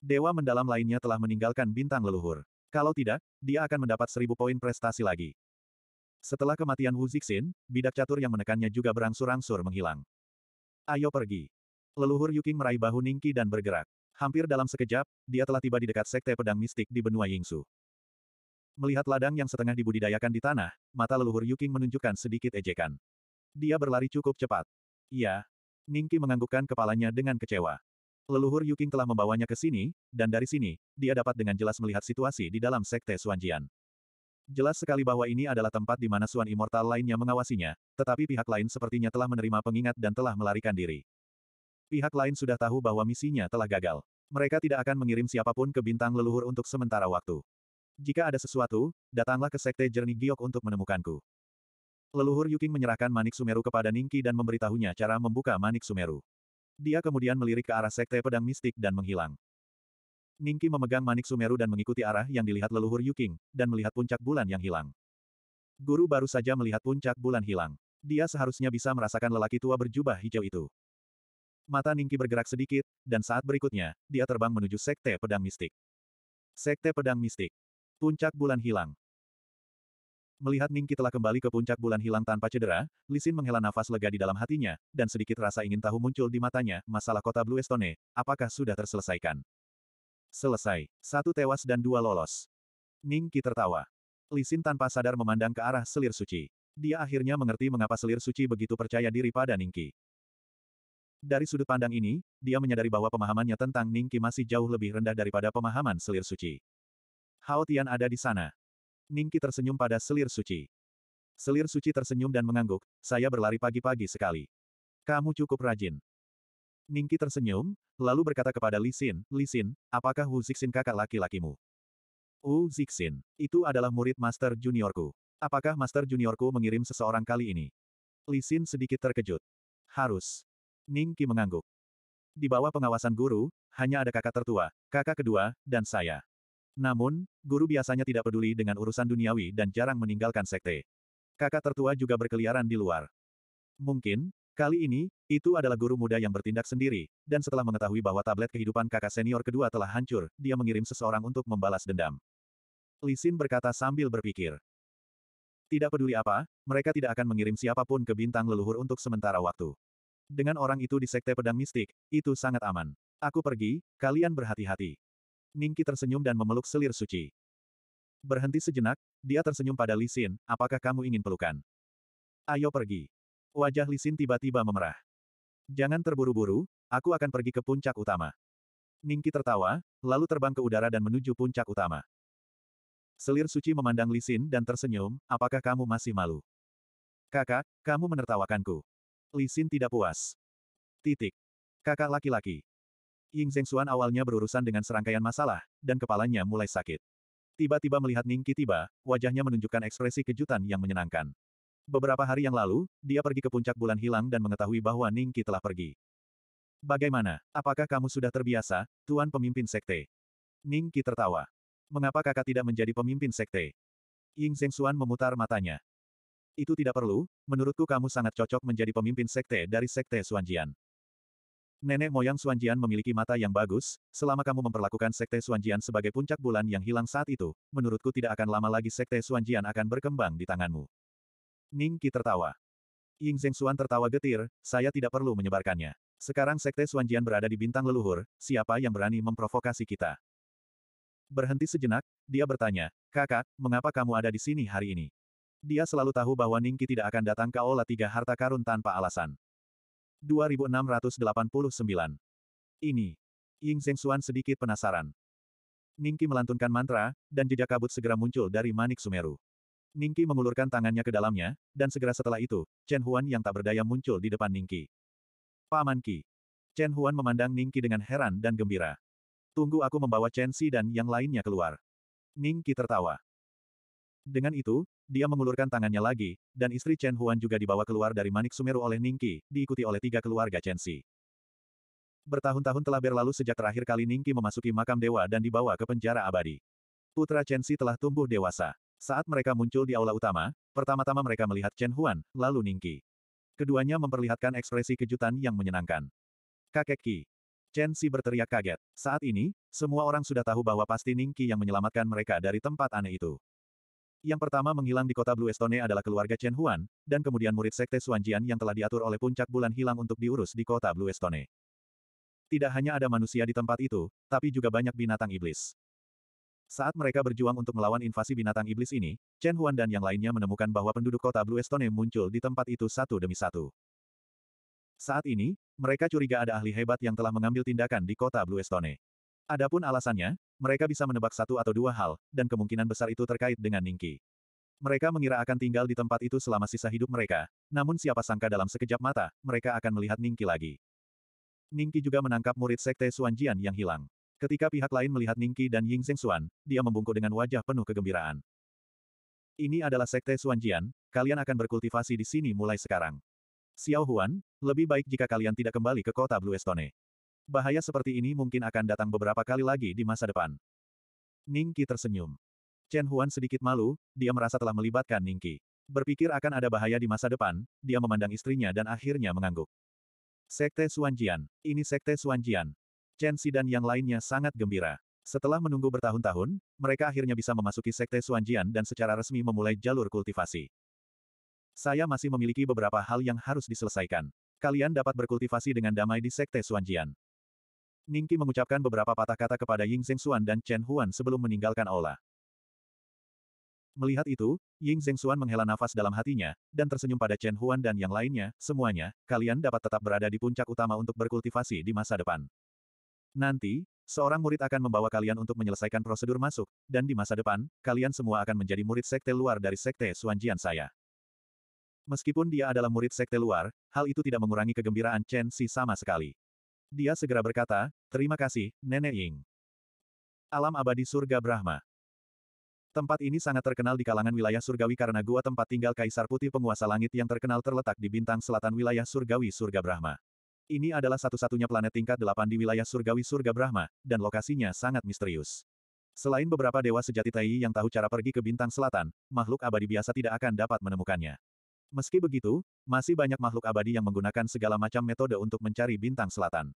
Dewa mendalam lainnya telah meninggalkan bintang leluhur. Kalau tidak, dia akan mendapat seribu poin prestasi lagi. Setelah kematian Wu Zixin, bidak catur yang menekannya juga berangsur-angsur menghilang. Ayo pergi. Leluhur Yuking meraih bahu Ningki dan bergerak. Hampir dalam sekejap, dia telah tiba di dekat sekte pedang mistik di benua Yingsu. Melihat ladang yang setengah dibudidayakan di tanah, mata leluhur Yuking menunjukkan sedikit ejekan. Dia berlari cukup cepat. Iya. Ningki menganggukkan kepalanya dengan kecewa. Leluhur Yuking telah membawanya ke sini, dan dari sini, dia dapat dengan jelas melihat situasi di dalam sekte Suanjian. Jelas sekali bahwa ini adalah tempat di mana Suan Immortal lainnya mengawasinya, tetapi pihak lain sepertinya telah menerima pengingat dan telah melarikan diri. Pihak lain sudah tahu bahwa misinya telah gagal. Mereka tidak akan mengirim siapapun ke bintang leluhur untuk sementara waktu. Jika ada sesuatu, datanglah ke Sekte Jernih Giok untuk menemukanku. Leluhur Yuking menyerahkan manik Sumeru kepada Ningki dan memberitahunya cara membuka manik Sumeru. Dia kemudian melirik ke arah sekte pedang mistik dan menghilang. Ningki memegang manik Sumeru dan mengikuti arah yang dilihat leluhur Yuking, dan melihat puncak bulan yang hilang. Guru baru saja melihat puncak bulan hilang. Dia seharusnya bisa merasakan lelaki tua berjubah hijau itu. Mata Ningki bergerak sedikit, dan saat berikutnya, dia terbang menuju Sekte Pedang Mistik. Sekte Pedang Mistik. Puncak Bulan Hilang. Melihat Ningki telah kembali ke puncak bulan hilang tanpa cedera, Lisin menghela nafas lega di dalam hatinya, dan sedikit rasa ingin tahu muncul di matanya, masalah kota Blue Estone, apakah sudah terselesaikan? Selesai. Satu tewas dan dua lolos. Ningki tertawa. Lisin tanpa sadar memandang ke arah selir suci. Dia akhirnya mengerti mengapa selir suci begitu percaya diri pada Ningki. Dari sudut pandang ini, dia menyadari bahwa pemahamannya tentang Ning Qi masih jauh lebih rendah daripada pemahaman selir suci. Hao Tian ada di sana. Ning Qi tersenyum pada selir suci. Selir suci tersenyum dan mengangguk, saya berlari pagi-pagi sekali. Kamu cukup rajin. Ningki tersenyum, lalu berkata kepada Li Xin, Li Xin, apakah Wu Zixin kakak laki-lakimu? Wu Zixin, itu adalah murid master juniorku. Apakah master juniorku mengirim seseorang kali ini? Li Xin sedikit terkejut. Harus. Ning Qi mengangguk. Di bawah pengawasan guru, hanya ada kakak tertua, kakak kedua, dan saya. Namun, guru biasanya tidak peduli dengan urusan duniawi dan jarang meninggalkan sekte. Kakak tertua juga berkeliaran di luar. Mungkin, kali ini, itu adalah guru muda yang bertindak sendiri, dan setelah mengetahui bahwa tablet kehidupan kakak senior kedua telah hancur, dia mengirim seseorang untuk membalas dendam. Lisin berkata sambil berpikir. Tidak peduli apa, mereka tidak akan mengirim siapapun ke bintang leluhur untuk sementara waktu. Dengan orang itu di Sekte Pedang Mistik, itu sangat aman. Aku pergi, kalian berhati-hati. Ningki tersenyum dan memeluk selir suci. Berhenti sejenak, dia tersenyum pada Lisin, apakah kamu ingin pelukan? Ayo pergi. Wajah Lisin tiba-tiba memerah. Jangan terburu-buru, aku akan pergi ke puncak utama. Ningki tertawa, lalu terbang ke udara dan menuju puncak utama. Selir suci memandang Lisin dan tersenyum, apakah kamu masih malu? Kakak, kamu menertawakanku. Lisin tidak puas. Titik. Kakak laki-laki. Ying Zhengxuan awalnya berurusan dengan serangkaian masalah, dan kepalanya mulai sakit. Tiba-tiba melihat Ningki tiba, wajahnya menunjukkan ekspresi kejutan yang menyenangkan. Beberapa hari yang lalu, dia pergi ke puncak bulan hilang dan mengetahui bahwa Ningki telah pergi. Bagaimana? Apakah kamu sudah terbiasa, Tuan Pemimpin Sekte? Ningki tertawa. Mengapa kakak tidak menjadi pemimpin sekte? Ying Zhengxuan memutar matanya. Itu tidak perlu, menurutku kamu sangat cocok menjadi pemimpin sekte dari sekte Suanjian. Nenek moyang Suanjian memiliki mata yang bagus, selama kamu memperlakukan sekte Suanjian sebagai puncak bulan yang hilang saat itu, menurutku tidak akan lama lagi sekte Suanjian akan berkembang di tanganmu. Ning Qi tertawa. Ying Zheng Xuan tertawa getir, saya tidak perlu menyebarkannya. Sekarang sekte Suanjian berada di bintang leluhur, siapa yang berani memprovokasi kita? Berhenti sejenak, dia bertanya, kakak, mengapa kamu ada di sini hari ini? Dia selalu tahu bahwa Ningki tidak akan datang ke Aula Tiga Harta Karun tanpa alasan. 2689. Ini. Ying Zhengxuan sedikit penasaran. Ningki melantunkan mantra, dan jejak kabut segera muncul dari manik Sumeru. Ningki mengulurkan tangannya ke dalamnya, dan segera setelah itu, Chen Huan yang tak berdaya muncul di depan Ningki. Paman Ki. Chen Huan memandang Ningki dengan heran dan gembira. Tunggu aku membawa Chen Si dan yang lainnya keluar. Ningki tertawa. Dengan itu, dia mengulurkan tangannya lagi, dan istri Chen Huan juga dibawa keluar dari Manik Sumeru oleh Ningki, diikuti oleh tiga keluarga Chen Xi. Bertahun-tahun telah berlalu sejak terakhir kali Ningki memasuki makam dewa dan dibawa ke penjara abadi. Putra Chen Xi telah tumbuh dewasa. Saat mereka muncul di aula utama, pertama-tama mereka melihat Chen Huan, lalu Ningki. Keduanya memperlihatkan ekspresi kejutan yang menyenangkan. Kakek Ki. Chen Xi berteriak kaget. Saat ini, semua orang sudah tahu bahwa pasti Ningki yang menyelamatkan mereka dari tempat aneh itu. Yang pertama menghilang di kota Blue Estone adalah keluarga Chen Huan, dan kemudian murid sekte Suanjian yang telah diatur oleh puncak bulan hilang untuk diurus di kota Blue Estone. Tidak hanya ada manusia di tempat itu, tapi juga banyak binatang iblis. Saat mereka berjuang untuk melawan invasi binatang iblis ini, Chen Huan dan yang lainnya menemukan bahwa penduduk kota Blue Estone muncul di tempat itu satu demi satu. Saat ini, mereka curiga ada ahli hebat yang telah mengambil tindakan di kota Blue Estone. Adapun alasannya, mereka bisa menebak satu atau dua hal, dan kemungkinan besar itu terkait dengan Ningki. Mereka mengira akan tinggal di tempat itu selama sisa hidup mereka, namun siapa sangka dalam sekejap mata, mereka akan melihat Ningki lagi. Ningki juga menangkap murid sekte Suanjian yang hilang. Ketika pihak lain melihat Ningki dan Ying Xuan, dia membungkuk dengan wajah penuh kegembiraan. Ini adalah sekte Suanjian, kalian akan berkultivasi di sini mulai sekarang. Xiao Huan, lebih baik jika kalian tidak kembali ke kota Blue Estone. Bahaya seperti ini mungkin akan datang beberapa kali lagi di masa depan. Ning Qi tersenyum. Chen Huan sedikit malu, dia merasa telah melibatkan Ning Qi. Berpikir akan ada bahaya di masa depan, dia memandang istrinya dan akhirnya mengangguk. Sekte Suanjian. Ini Sekte Suanjian. Chen Si dan yang lainnya sangat gembira. Setelah menunggu bertahun-tahun, mereka akhirnya bisa memasuki Sekte Suanjian dan secara resmi memulai jalur kultivasi. Saya masih memiliki beberapa hal yang harus diselesaikan. Kalian dapat berkultivasi dengan damai di Sekte Suanjian. Ningki mengucapkan beberapa patah kata kepada Ying Xuan dan Chen Huan sebelum meninggalkan aula. Melihat itu, Ying Xuan menghela nafas dalam hatinya, dan tersenyum pada Chen Huan dan yang lainnya, semuanya, kalian dapat tetap berada di puncak utama untuk berkultivasi di masa depan. Nanti, Seorang murid akan membawa kalian untuk menyelesaikan prosedur masuk, dan di masa depan, kalian semua akan menjadi murid sekte luar dari sekte Suanjian saya. Meskipun dia adalah murid sekte luar, hal itu tidak mengurangi kegembiraan Chen Si sama sekali. Dia segera berkata, terima kasih, Nenek Ying. Alam abadi surga Brahma. Tempat ini sangat terkenal di kalangan wilayah surgawi karena gua tempat tinggal Kaisar Putih Penguasa Langit yang terkenal terletak di bintang selatan wilayah surgawi surga Brahma. Ini adalah satu-satunya planet tingkat delapan di wilayah surgawi surga Brahma, dan lokasinya sangat misterius. Selain beberapa dewa sejati Tai yang tahu cara pergi ke bintang selatan, makhluk abadi biasa tidak akan dapat menemukannya. Meski begitu, masih banyak makhluk abadi yang menggunakan segala macam metode untuk mencari bintang selatan.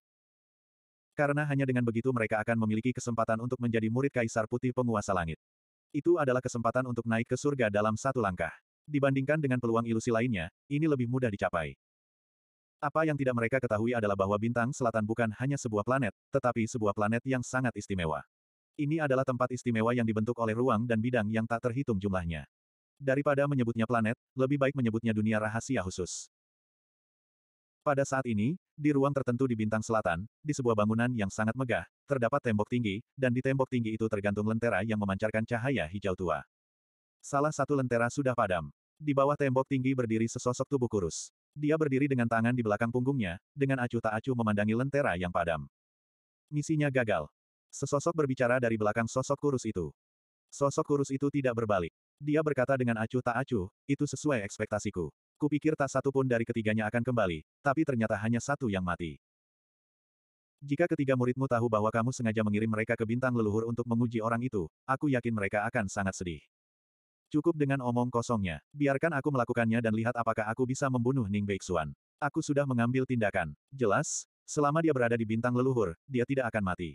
Karena hanya dengan begitu mereka akan memiliki kesempatan untuk menjadi murid Kaisar Putih Penguasa Langit. Itu adalah kesempatan untuk naik ke surga dalam satu langkah. Dibandingkan dengan peluang ilusi lainnya, ini lebih mudah dicapai. Apa yang tidak mereka ketahui adalah bahwa bintang selatan bukan hanya sebuah planet, tetapi sebuah planet yang sangat istimewa. Ini adalah tempat istimewa yang dibentuk oleh ruang dan bidang yang tak terhitung jumlahnya. Daripada menyebutnya planet, lebih baik menyebutnya dunia rahasia khusus. Pada saat ini, di ruang tertentu di bintang selatan, di sebuah bangunan yang sangat megah, terdapat tembok tinggi, dan di tembok tinggi itu tergantung lentera yang memancarkan cahaya hijau tua. Salah satu lentera sudah padam. Di bawah tembok tinggi berdiri sesosok tubuh kurus. Dia berdiri dengan tangan di belakang punggungnya, dengan acuh tak acuh memandangi lentera yang padam. Misinya gagal. Sesosok berbicara dari belakang sosok kurus itu. Sosok kurus itu tidak berbalik. Dia berkata dengan acuh tak acuh, itu sesuai ekspektasiku. Kupikir tak satu pun dari ketiganya akan kembali, tapi ternyata hanya satu yang mati. Jika ketiga muridmu tahu bahwa kamu sengaja mengirim mereka ke bintang leluhur untuk menguji orang itu, aku yakin mereka akan sangat sedih. Cukup dengan omong kosongnya, biarkan aku melakukannya dan lihat apakah aku bisa membunuh Ning Beixuan. Aku sudah mengambil tindakan. Jelas, selama dia berada di bintang leluhur, dia tidak akan mati.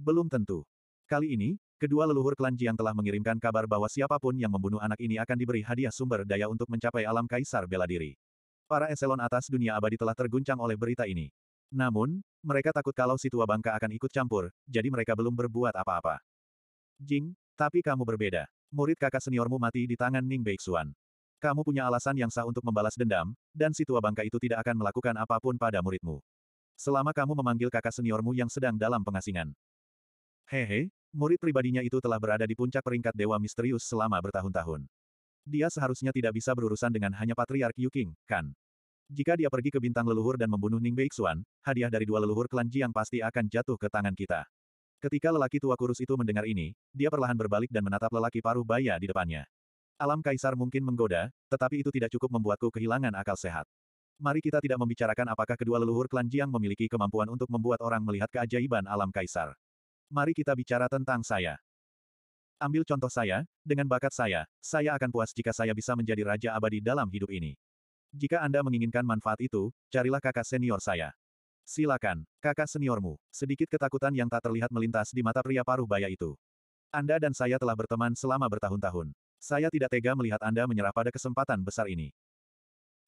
Belum tentu. Kali ini, Kedua leluhur klan Jiang telah mengirimkan kabar bahwa siapapun yang membunuh anak ini akan diberi hadiah sumber daya untuk mencapai alam kaisar bela diri. Para eselon atas dunia abadi telah terguncang oleh berita ini. Namun, mereka takut kalau si tua bangka akan ikut campur, jadi mereka belum berbuat apa-apa. Jing, tapi kamu berbeda. Murid kakak seniormu mati di tangan Ning Beixuan. Kamu punya alasan yang sah untuk membalas dendam, dan si tua bangka itu tidak akan melakukan apapun pada muridmu. Selama kamu memanggil kakak seniormu yang sedang dalam pengasingan. Hehe, Murid pribadinya itu telah berada di puncak peringkat dewa misterius selama bertahun-tahun. Dia seharusnya tidak bisa berurusan dengan hanya Patriark Yuking, kan? Jika dia pergi ke bintang leluhur dan membunuh Ning Beixuan, hadiah dari dua leluhur klan Jiang pasti akan jatuh ke tangan kita. Ketika lelaki tua kurus itu mendengar ini, dia perlahan berbalik dan menatap lelaki paruh baya di depannya. Alam kaisar mungkin menggoda, tetapi itu tidak cukup membuatku kehilangan akal sehat. Mari kita tidak membicarakan apakah kedua leluhur klan Jiang memiliki kemampuan untuk membuat orang melihat keajaiban alam kaisar. Mari kita bicara tentang saya. Ambil contoh saya, dengan bakat saya, saya akan puas jika saya bisa menjadi raja abadi dalam hidup ini. Jika Anda menginginkan manfaat itu, carilah kakak senior saya. Silakan, kakak seniormu. Sedikit ketakutan yang tak terlihat melintas di mata pria paruh baya itu. Anda dan saya telah berteman selama bertahun-tahun. Saya tidak tega melihat Anda menyerah pada kesempatan besar ini.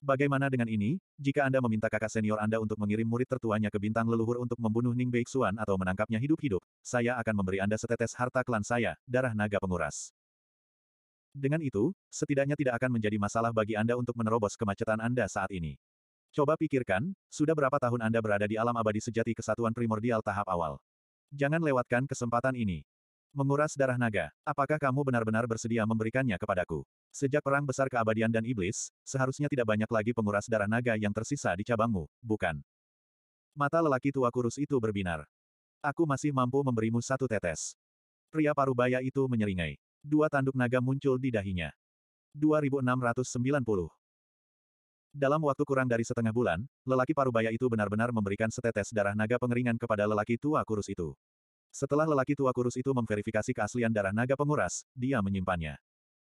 Bagaimana dengan ini, jika Anda meminta kakak senior Anda untuk mengirim murid tertuanya ke bintang leluhur untuk membunuh Ning Beixuan atau menangkapnya hidup-hidup, saya akan memberi Anda setetes harta klan saya, darah naga penguras. Dengan itu, setidaknya tidak akan menjadi masalah bagi Anda untuk menerobos kemacetan Anda saat ini. Coba pikirkan, sudah berapa tahun Anda berada di alam abadi sejati kesatuan primordial tahap awal. Jangan lewatkan kesempatan ini. Menguras darah naga. Apakah kamu benar-benar bersedia memberikannya kepadaku? Sejak perang besar keabadian dan iblis, seharusnya tidak banyak lagi penguras darah naga yang tersisa di cabangmu, bukan? Mata lelaki tua kurus itu berbinar. Aku masih mampu memberimu satu tetes. Pria parubaya itu menyeringai. Dua tanduk naga muncul di dahinya. 2690 dalam waktu kurang dari setengah bulan, lelaki parubaya itu benar-benar memberikan setetes darah naga pengeringan kepada lelaki tua kurus itu. Setelah lelaki tua kurus itu memverifikasi keaslian darah naga penguras, dia menyimpannya.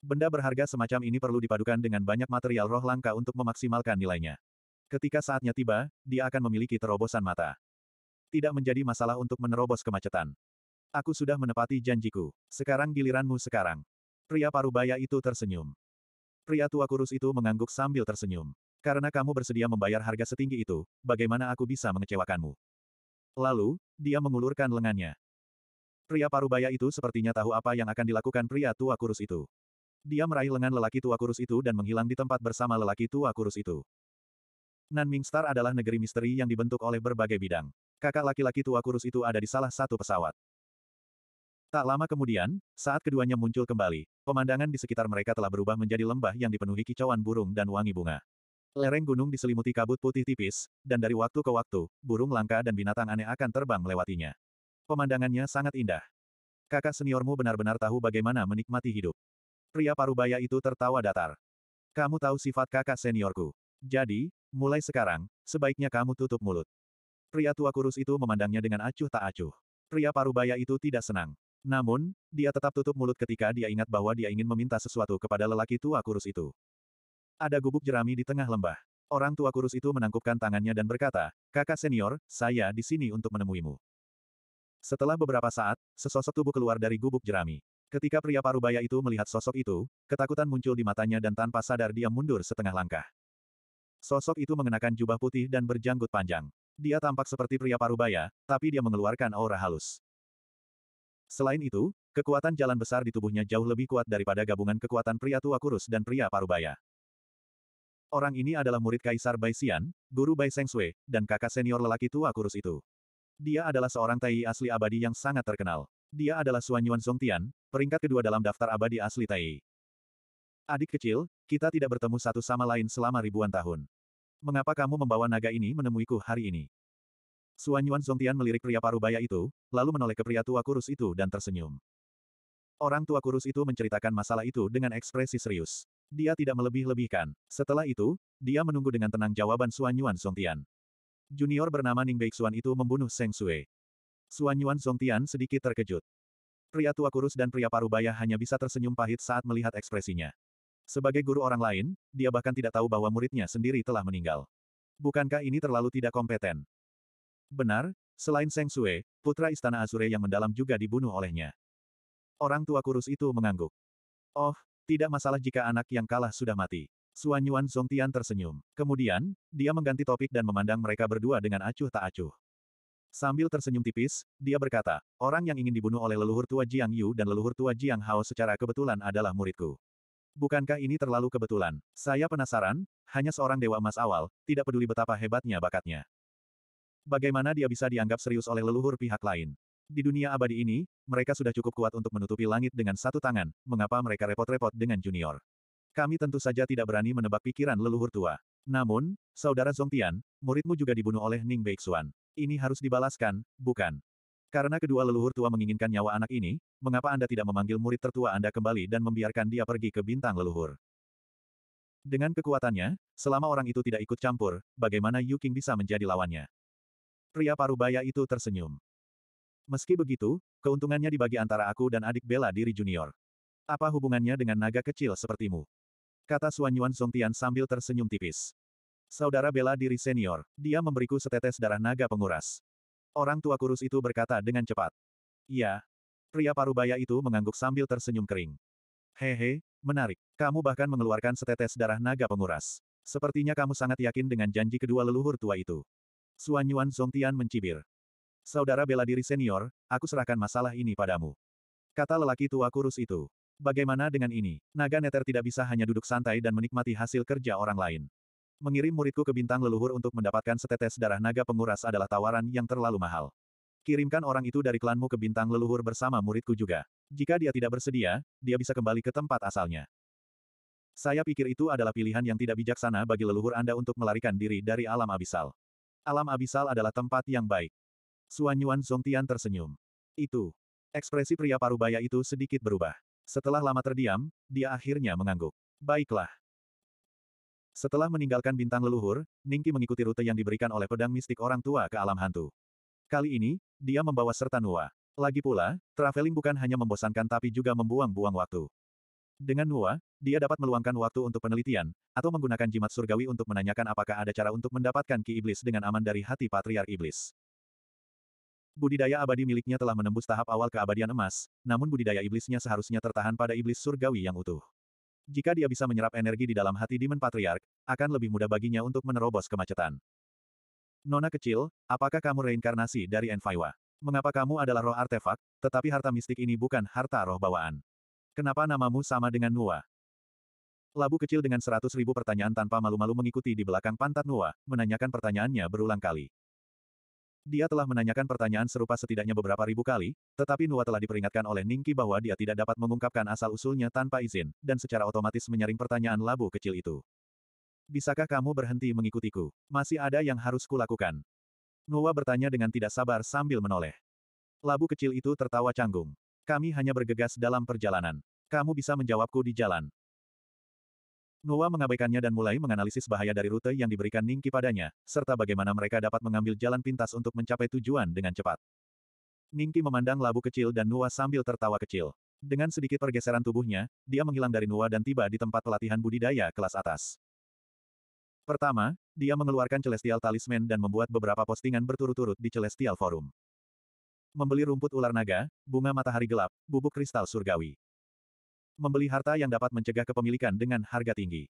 Benda berharga semacam ini perlu dipadukan dengan banyak material roh langka untuk memaksimalkan nilainya. Ketika saatnya tiba, dia akan memiliki terobosan mata. Tidak menjadi masalah untuk menerobos kemacetan. Aku sudah menepati janjiku. Sekarang giliranmu sekarang. Pria parubaya itu tersenyum. Pria tua kurus itu mengangguk sambil tersenyum. Karena kamu bersedia membayar harga setinggi itu, bagaimana aku bisa mengecewakanmu? Lalu, dia mengulurkan lengannya. Pria parubaya itu sepertinya tahu apa yang akan dilakukan pria tua kurus itu. Dia meraih lengan lelaki tua kurus itu dan menghilang di tempat bersama lelaki tua kurus itu. Nanming Star adalah negeri misteri yang dibentuk oleh berbagai bidang. Kakak laki-laki tua kurus itu ada di salah satu pesawat. Tak lama kemudian, saat keduanya muncul kembali, pemandangan di sekitar mereka telah berubah menjadi lembah yang dipenuhi kicauan burung dan wangi bunga. Lereng gunung diselimuti kabut putih tipis, dan dari waktu ke waktu, burung langka dan binatang aneh akan terbang melewatinya. Pemandangannya sangat indah. Kakak seniormu benar-benar tahu bagaimana menikmati hidup. Pria parubaya itu tertawa datar. Kamu tahu sifat kakak seniorku. Jadi, mulai sekarang, sebaiknya kamu tutup mulut. Pria tua kurus itu memandangnya dengan acuh tak acuh. Pria parubaya itu tidak senang. Namun, dia tetap tutup mulut ketika dia ingat bahwa dia ingin meminta sesuatu kepada lelaki tua kurus itu. Ada gubuk jerami di tengah lembah. Orang tua kurus itu menangkupkan tangannya dan berkata, Kakak senior, saya di sini untuk menemuimu. Setelah beberapa saat, sesosok tubuh keluar dari gubuk jerami. Ketika pria parubaya itu melihat sosok itu, ketakutan muncul di matanya dan tanpa sadar dia mundur setengah langkah. Sosok itu mengenakan jubah putih dan berjanggut panjang. Dia tampak seperti pria parubaya, tapi dia mengeluarkan aura halus. Selain itu, kekuatan jalan besar di tubuhnya jauh lebih kuat daripada gabungan kekuatan pria tua kurus dan pria parubaya. Orang ini adalah murid Kaisar Baisian, guru Bai Sengsue, dan kakak senior lelaki tua kurus itu. Dia adalah seorang Tai asli abadi yang sangat terkenal. Dia adalah Suanyuan Zongtian, peringkat kedua dalam daftar abadi asli Tai. Adik kecil, kita tidak bertemu satu sama lain selama ribuan tahun. Mengapa kamu membawa naga ini menemuiku hari ini? Suanyuan Zongtian melirik pria parubaya itu, lalu menoleh ke pria tua kurus itu dan tersenyum. Orang tua kurus itu menceritakan masalah itu dengan ekspresi serius. Dia tidak melebih-lebihkan. Setelah itu, dia menunggu dengan tenang jawaban Suanyuan Songtian. Junior bernama Ning Beixuan itu membunuh Seng Sui. Suan Yuan Zongtian sedikit terkejut. Pria tua kurus dan pria parubaya hanya bisa tersenyum pahit saat melihat ekspresinya. Sebagai guru orang lain, dia bahkan tidak tahu bahwa muridnya sendiri telah meninggal. Bukankah ini terlalu tidak kompeten? Benar, selain Seng Sui, putra istana Azure yang mendalam juga dibunuh olehnya. Orang tua kurus itu mengangguk. Oh, tidak masalah jika anak yang kalah sudah mati. Suan Yuan Tian tersenyum. Kemudian, dia mengganti topik dan memandang mereka berdua dengan acuh tak acuh. Sambil tersenyum tipis, dia berkata, orang yang ingin dibunuh oleh leluhur tua Jiang Yu dan leluhur tua Jiang Hao secara kebetulan adalah muridku. Bukankah ini terlalu kebetulan? Saya penasaran, hanya seorang dewa emas awal, tidak peduli betapa hebatnya bakatnya. Bagaimana dia bisa dianggap serius oleh leluhur pihak lain? Di dunia abadi ini, mereka sudah cukup kuat untuk menutupi langit dengan satu tangan, mengapa mereka repot-repot dengan junior? Kami tentu saja tidak berani menebak pikiran leluhur tua. Namun, saudara Zongtian, muridmu juga dibunuh oleh Ning Beixuan. Ini harus dibalaskan, bukan? Karena kedua leluhur tua menginginkan nyawa anak ini, mengapa Anda tidak memanggil murid tertua Anda kembali dan membiarkan dia pergi ke bintang leluhur? Dengan kekuatannya, selama orang itu tidak ikut campur, bagaimana Yu Qing bisa menjadi lawannya? Pria parubaya itu tersenyum. Meski begitu, keuntungannya dibagi antara aku dan adik bela diri junior. Apa hubungannya dengan naga kecil sepertimu? Kata Suanyuan Yuan Zongtian sambil tersenyum tipis. Saudara bela diri senior, dia memberiku setetes darah naga penguras. Orang tua kurus itu berkata dengan cepat. Iya. Pria parubaya itu mengangguk sambil tersenyum kering. Hehe, menarik. Kamu bahkan mengeluarkan setetes darah naga penguras. Sepertinya kamu sangat yakin dengan janji kedua leluhur tua itu. Suanyuan Yuan Zongtian mencibir. Saudara bela diri senior, aku serahkan masalah ini padamu. Kata lelaki tua kurus itu. Bagaimana dengan ini? Naga Nether tidak bisa hanya duduk santai dan menikmati hasil kerja orang lain. Mengirim muridku ke bintang leluhur untuk mendapatkan setetes darah naga penguras adalah tawaran yang terlalu mahal. Kirimkan orang itu dari klanmu ke bintang leluhur bersama muridku juga. Jika dia tidak bersedia, dia bisa kembali ke tempat asalnya. Saya pikir itu adalah pilihan yang tidak bijaksana bagi leluhur Anda untuk melarikan diri dari alam abisal. Alam abisal adalah tempat yang baik. Suanyuan Zongtian tersenyum. Itu. Ekspresi pria parubaya itu sedikit berubah. Setelah lama terdiam, dia akhirnya mengangguk. Baiklah. Setelah meninggalkan bintang leluhur, Ningki mengikuti rute yang diberikan oleh pedang mistik orang tua ke alam hantu. Kali ini, dia membawa serta Nua. Lagi pula, traveling bukan hanya membosankan tapi juga membuang-buang waktu. Dengan Nua, dia dapat meluangkan waktu untuk penelitian, atau menggunakan jimat surgawi untuk menanyakan apakah ada cara untuk mendapatkan ki iblis dengan aman dari hati patriar iblis. Budidaya abadi miliknya telah menembus tahap awal keabadian emas, namun budidaya iblisnya seharusnya tertahan pada iblis surgawi yang utuh. Jika dia bisa menyerap energi di dalam hati Demon Patriark, akan lebih mudah baginya untuk menerobos kemacetan. Nona kecil, apakah kamu reinkarnasi dari Enfaiwa? Mengapa kamu adalah roh artefak, tetapi harta mistik ini bukan harta roh bawaan? Kenapa namamu sama dengan Nuwa? Labu kecil dengan seratus ribu pertanyaan tanpa malu-malu mengikuti di belakang pantat Nuwa, menanyakan pertanyaannya berulang kali. Dia telah menanyakan pertanyaan serupa setidaknya beberapa ribu kali, tetapi Nua telah diperingatkan oleh Ningki bahwa dia tidak dapat mengungkapkan asal-usulnya tanpa izin, dan secara otomatis menyaring pertanyaan labu kecil itu. Bisakah kamu berhenti mengikutiku? Masih ada yang harus kulakukan. Nua bertanya dengan tidak sabar sambil menoleh. Labu kecil itu tertawa canggung. Kami hanya bergegas dalam perjalanan. Kamu bisa menjawabku di jalan. Nuwa mengabaikannya dan mulai menganalisis bahaya dari rute yang diberikan Ningki padanya, serta bagaimana mereka dapat mengambil jalan pintas untuk mencapai tujuan dengan cepat. Ningki memandang labu kecil dan Nuwa sambil tertawa kecil. Dengan sedikit pergeseran tubuhnya, dia menghilang dari Nuwa dan tiba di tempat pelatihan budidaya kelas atas. Pertama, dia mengeluarkan Celestial Talisman dan membuat beberapa postingan berturut-turut di Celestial Forum. Membeli rumput ular naga, bunga matahari gelap, bubuk kristal surgawi. Membeli harta yang dapat mencegah kepemilikan dengan harga tinggi.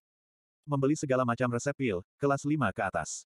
Membeli segala macam resep pil, kelas 5 ke atas.